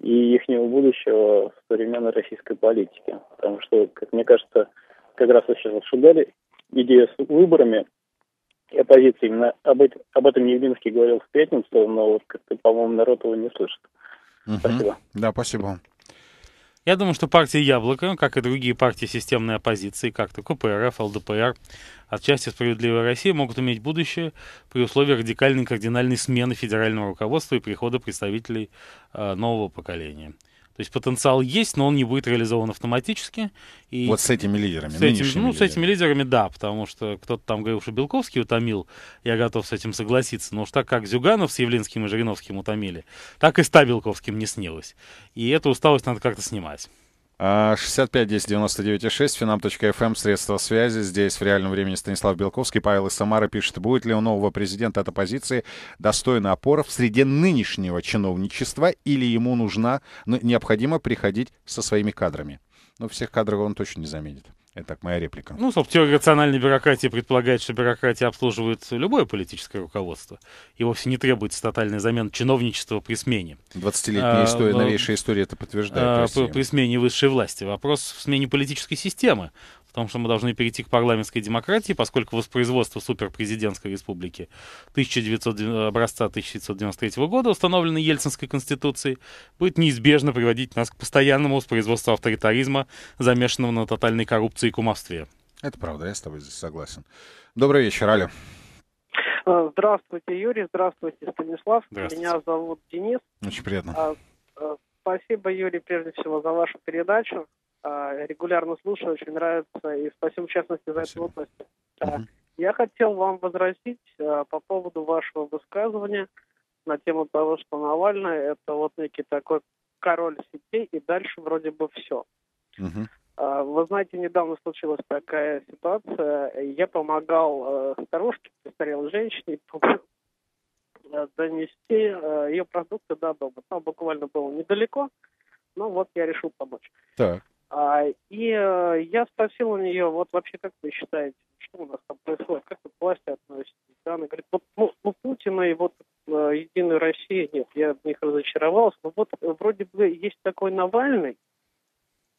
и их будущего в современной российской политике. Потому что, как мне кажется, как раз вы сейчас обсуждали идея с выборами и оппозицией. Именно об, этом, об этом Явлинский говорил в пятницу, но вот как-то, по-моему, народ его не слышит. Угу. Спасибо. Да, спасибо. Я думаю, что партия «Яблоко», как и другие партии системной оппозиции, как-то КПРФ, ЛДПР, отчасти «Справедливая Россия» могут иметь будущее при условии радикальной кардинальной смены федерального руководства и прихода представителей э, нового поколения. То есть потенциал есть, но он не будет реализован автоматически. И вот с этими лидерами. С этим, ну, лидерами. с этими лидерами, да, потому что кто-то там говорил, что Белковский утомил, я готов с этим согласиться. Но уж так как Зюганов с Явлинским и Жириновским утомили, так и с Белковским не снилось. И эту усталость надо как-то снимать. 65 10 99 6, finam.fm, средства связи. Здесь в реальном времени Станислав Белковский, Павел Самара пишет, будет ли у нового президента от оппозиции достойна опора в среде нынешнего чиновничества или ему нужна, ну, необходимо приходить со своими кадрами. Но ну, всех кадров он точно не заменит. Это так, моя реплика. Ну, собственно, теория рациональной бюрократии предполагает, что бюрократия обслуживает любое политическое руководство. И вовсе не требуется тотальная замен чиновничества при смене. 20-летняя а, история, а, новейшая история это подтверждает. А, при смене высшей власти. Вопрос в смене политической системы том, что мы должны перейти к парламентской демократии, поскольку воспроизводство суперпрезидентской республики 1900, образца 1993 года, установленной Ельцинской конституцией, будет неизбежно приводить нас к постоянному воспроизводству авторитаризма, замешанного на тотальной коррупции и кумовстве. Это правда, я с тобой здесь согласен. Добрый вечер, Аля. А, здравствуйте, Юрий. Здравствуйте, Станислав. Здравствуйте. Меня зовут Денис. Очень приятно. А, а, спасибо, Юрий, прежде всего, за вашу передачу. А, регулярно слушаю, очень нравится, и спасибо в частности за спасибо. эту плотность. Угу. Я хотел вам возразить а, по поводу вашего высказывания на тему того, что Навальный это вот некий такой король сетей, и дальше вроде бы все. Угу. А, вы знаете, недавно случилась такая ситуация. Я помогал старушке, престарелой женщине, донести ее продукты до дома. Там буквально было недалеко, но вот я решил помочь. Так. А, и э, я спросил у нее, вот вообще как вы считаете, что у нас там происходит, как вы к власти относитесь? Да, она говорит, вот ну, ну Путина и вот э, Единой России нет, я в них разочаровался. Но вот э, вроде бы есть такой Навальный,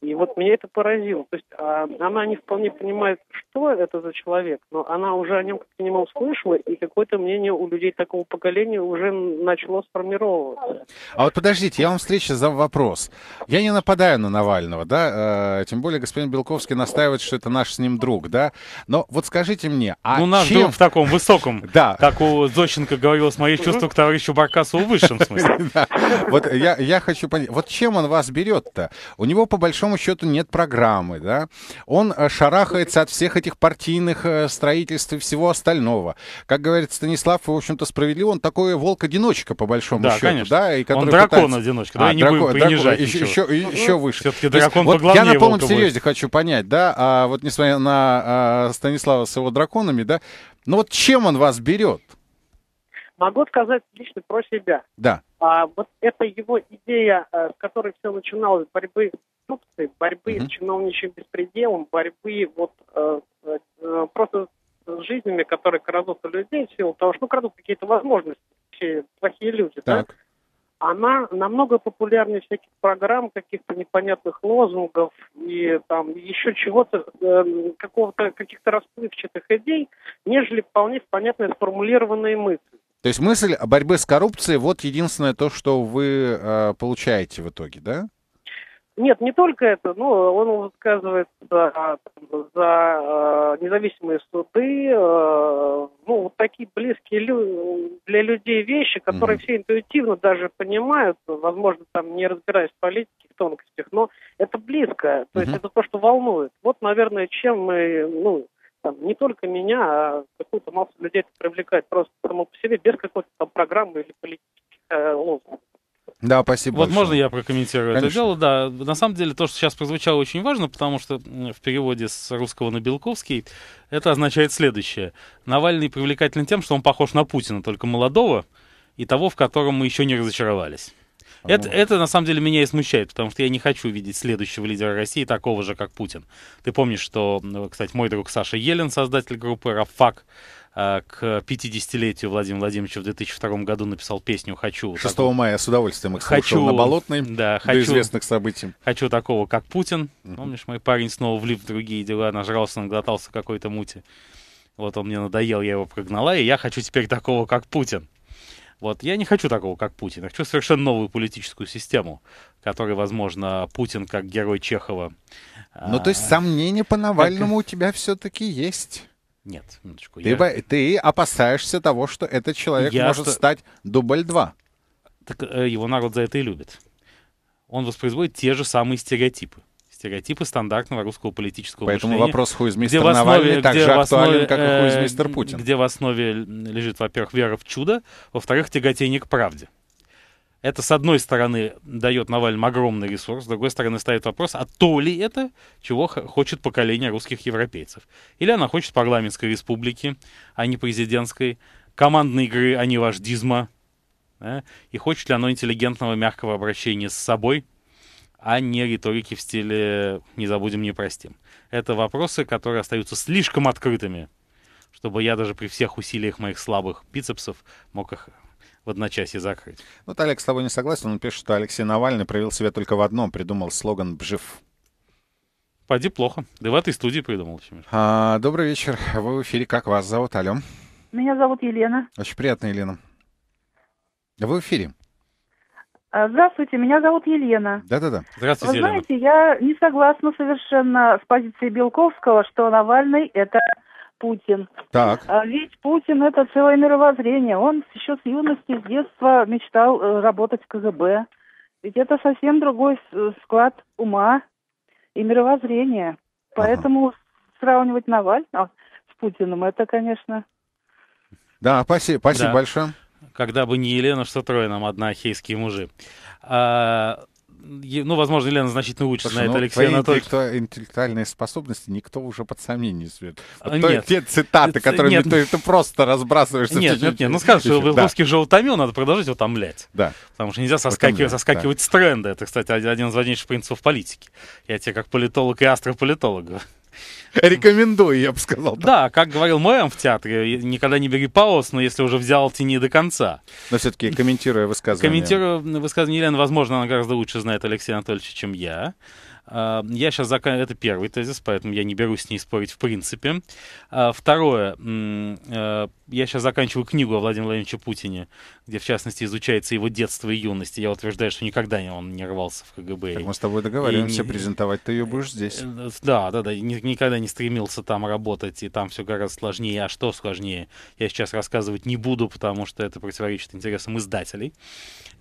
и вот меня это поразило. То есть а, она не вполне понимает, что это за человек, но она уже о нем как минимум слышала, и какое-то мнение у людей такого поколения уже начало сформироваться. А вот подождите, я вам встречу за вопрос. Я не нападаю на Навального, да, э, тем более господин Белковский настаивает, что это наш с ним друг, да, но вот скажите мне, а Ну, наш чем... друг в таком высоком, да. как у Зощенко говорилось, мои чувства к товарищу Баркасу в высшем смысле. Вот я хочу понять, вот чем он вас берет-то? У него по большому большому счету нет программы, да. Он э, шарахается от всех этих партийных э, строительств и всего остального. Как говорит Станислав, в общем-то справедливо, он такой волк-одиночка по большому да, счету, конечно. да, и который он дракон-одиночка, пытается... да, а, не дракон, будем дракон, еще, еще, еще выше. Все-таки дракон есть, вот Я на полном серьезе будет. хочу понять, да, а вот несмотря на а, Станислава с его драконами, да, ну вот чем он вас берет? Могу сказать лично про себя. Да. А, вот это его идея, э, с которой все начиналось, борьбы с коррупцией, борьбы mm-hmm. с чиновничьим беспределом, борьбы вот э, э, просто с жизнями, которые крадут у людей в силу того, что ну, крадут какие-то возможности, плохие люди, так. да? Она намного популярнее всяких программ, каких-то непонятных лозунгов и там еще чего-то, э, какого-то каких-то расплывчатых идей, нежели вполне понятные сформулированные мысли. То есть мысль о борьбе с коррупцией вот единственное то, что вы э, получаете в итоге, да? Нет, не только это. Ну, он высказывается за, за э, независимые суды. Э, ну, вот такие близкие лю- для людей вещи, которые mm-hmm. все интуитивно даже понимают, возможно, там не разбираясь в политике, в тонкостях, но это близко. То mm-hmm. есть это то, что волнует. Вот, наверное, чем мы, ну, там, не только меня, а какую-то массу людей это привлекает просто само по себе, без какой-то там программы или политических э, лозунгов. Да, спасибо. Вот большое. можно я прокомментирую Конечно. это дело? Да, на самом деле то, что сейчас прозвучало, очень важно, потому что в переводе с русского на белковский это означает следующее. Навальный привлекателен тем, что он похож на Путина, только молодого, и того, в котором мы еще не разочаровались. А это, ну. это на самом деле меня и смущает, потому что я не хочу видеть следующего лидера России такого же, как Путин. Ты помнишь, что, э, кстати, мой друг Саша Елен, создатель группы «Рафак», э, к 50-летию Владимира Владимировича в 2002 году написал песню «Хочу». 6 такого... мая с удовольствием их хочу, на Болотной да, до хочу, известных событий. «Хочу такого, как Путин». Uh-huh. Помнишь, мой парень снова влип в другие дела, нажрался, наглотался какой-то мути. Вот он мне надоел, я его прогнала, и я хочу теперь такого, как Путин. Вот я не хочу такого, как Путин. Я хочу совершенно новую политическую систему, которой, возможно, Путин как герой Чехова. Ну, то есть а, сомнения по Навальному у тебя все-таки есть. Нет, минуточку. Ты, я... Бо... ты опасаешься того, что этот человек я может что... стать дубль два. Так э, его народ за это и любит. Он воспроизводит те же самые стереотипы стереотипы стандартного русского политического Поэтому мышления. вопрос хуизмистер где Навальный основе, так где же актуален, основе, как и хуизмистер э, Путин. Где в основе лежит, во-первых, вера в чудо, во-вторых, тяготение к правде. Это, с одной стороны, дает Навальному огромный ресурс, с другой стороны, ставит вопрос, а то ли это, чего хочет поколение русских европейцев. Или она хочет парламентской республики, а не президентской, командной игры, а не вождизма. Да? И хочет ли оно интеллигентного, мягкого обращения с собой – а не риторики в стиле «не забудем, не простим». Это вопросы, которые остаются слишком открытыми, чтобы я даже при всех усилиях моих слабых бицепсов мог их в одночасье закрыть. Ну, вот Олег с тобой не согласен. Он пишет, что Алексей Навальный проявил себя только в одном, придумал слоган «Бжив». Пойди плохо. Да в этой студии придумал. А, добрый вечер. Вы в эфире. Как вас зовут? Алло. Меня зовут Елена. Очень приятно, Елена. Вы в эфире. Э, здравствуйте, меня зовут Елена. Да-да-да. Здравствуйте, Вы Елена. знаете, я не согласна совершенно с позицией Белковского, что Навальный – это Путин. Так. А ведь Путин – это целое мировоззрение. Он еще с юности, с детства мечтал э, работать в КГБ. Ведь это совсем другой э, склад ума и мировоззрения. Поэтому ага. сравнивать Навального с Путиным – это, конечно... Да, спасибо, спасибо да. большое. Когда бы не Елена, что трое нам одноахейские мужи. А, ну, возможно, Елена значительно лучше Слушай, знает ну, Алексей Анатольевич. Интеллекту... интеллектуальные способности никто уже под сомнение не свет. А, вот нет. Те цитаты, которые нет. Ты, ты просто разбрасываешься. Нет, нет, нет. Ну, скажешь, что Вилковский да. же утомил, надо продолжить утомлять. Да. Потому что нельзя соскакивать, соскакивать да. с тренда. Это, кстати, один из важнейших принципов политики. Я тебе как политолог и астрополитолог говорю. Рекомендую, я бы сказал. Да. как говорил Мэм в театре, никогда не бери пауз, но если уже взял, тяни до конца. Но все-таки комментируя высказывание. Комментируя высказывание Елены, возможно, она гораздо лучше знает Алексея Анатольевича, чем я. А, я сейчас зак... это первый тезис, поэтому я не берусь с ней спорить в принципе. А, второе, э, я сейчас заканчиваю книгу о Владимире Владимировиче Путине, где, в частности, изучается его детство и юность. И я утверждаю, что никогда он не рвался в КГБ. Так мы с тобой договариваемся, и... презентовать ты ее будешь здесь. Э, э, да, да, да. Никогда не стремился там работать, и там все гораздо сложнее. А что сложнее? Я сейчас рассказывать не буду, потому что это противоречит интересам издателей,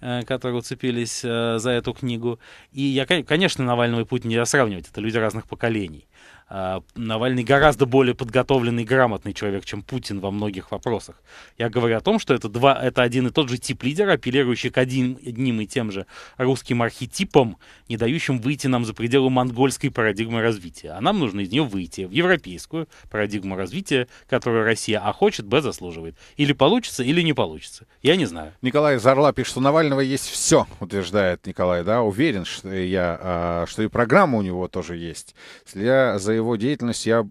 э, которые уцепились за эту книгу. И я, конечно, Навального и Путина нельзя сравнивать. Это люди разных поколений. А, Навальный гораздо более подготовленный и грамотный человек, чем Путин во многих вопросах. Я говорю о том, что это, два, это один и тот же тип лидера, апеллирующий к один, одним и тем же русским архетипам, не дающим выйти нам за пределы монгольской парадигмы развития. А нам нужно из нее выйти в европейскую парадигму развития, которую Россия а хочет, б заслуживает. Или получится, или не получится. Я не знаю. Николай Зарла пишет, что Навального есть все, утверждает Николай, да, уверен, что я, а, что и программа у него тоже есть. я за его деятельность, я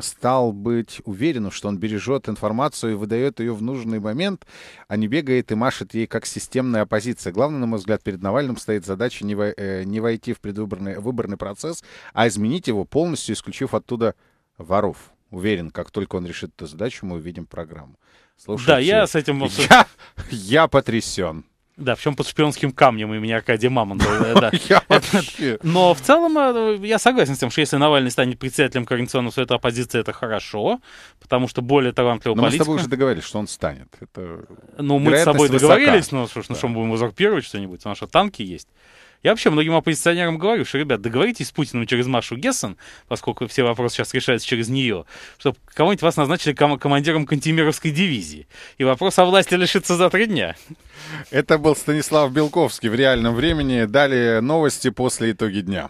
стал быть уверен, что он бережет информацию и выдает ее в нужный момент, а не бегает и машет ей как системная оппозиция. Главное, на мой взгляд, перед Навальным стоит задача не, во, э, не войти в предвыборный выборный процесс, а изменить его полностью, исключив оттуда воров. Уверен, как только он решит эту задачу, мы увидим программу. Слушайте, да, я с этим... Я, я потрясен. Да, в чем под шпионским камнем меня Аркадия Мамонтова. Но в целом э, я согласен с тем, что если Навальный станет председателем Координационного совета оппозиции, это хорошо, потому что более талантливого политика... Но мы с тобой уже договорились, что он станет. Ну, мы с тобой договорились, но что ну, мы будем узурпировать что-нибудь, у нас же танки есть. Я вообще многим оппозиционерам говорю, что, ребят, договоритесь с Путиным через Машу Гессен, поскольку все вопросы сейчас решаются через нее, чтобы кого-нибудь вас назначили ком- командиром Кантемировской дивизии. И вопрос о власти лишится за три дня. Это был Станислав Белковский в реальном времени. Далее новости после итоги дня.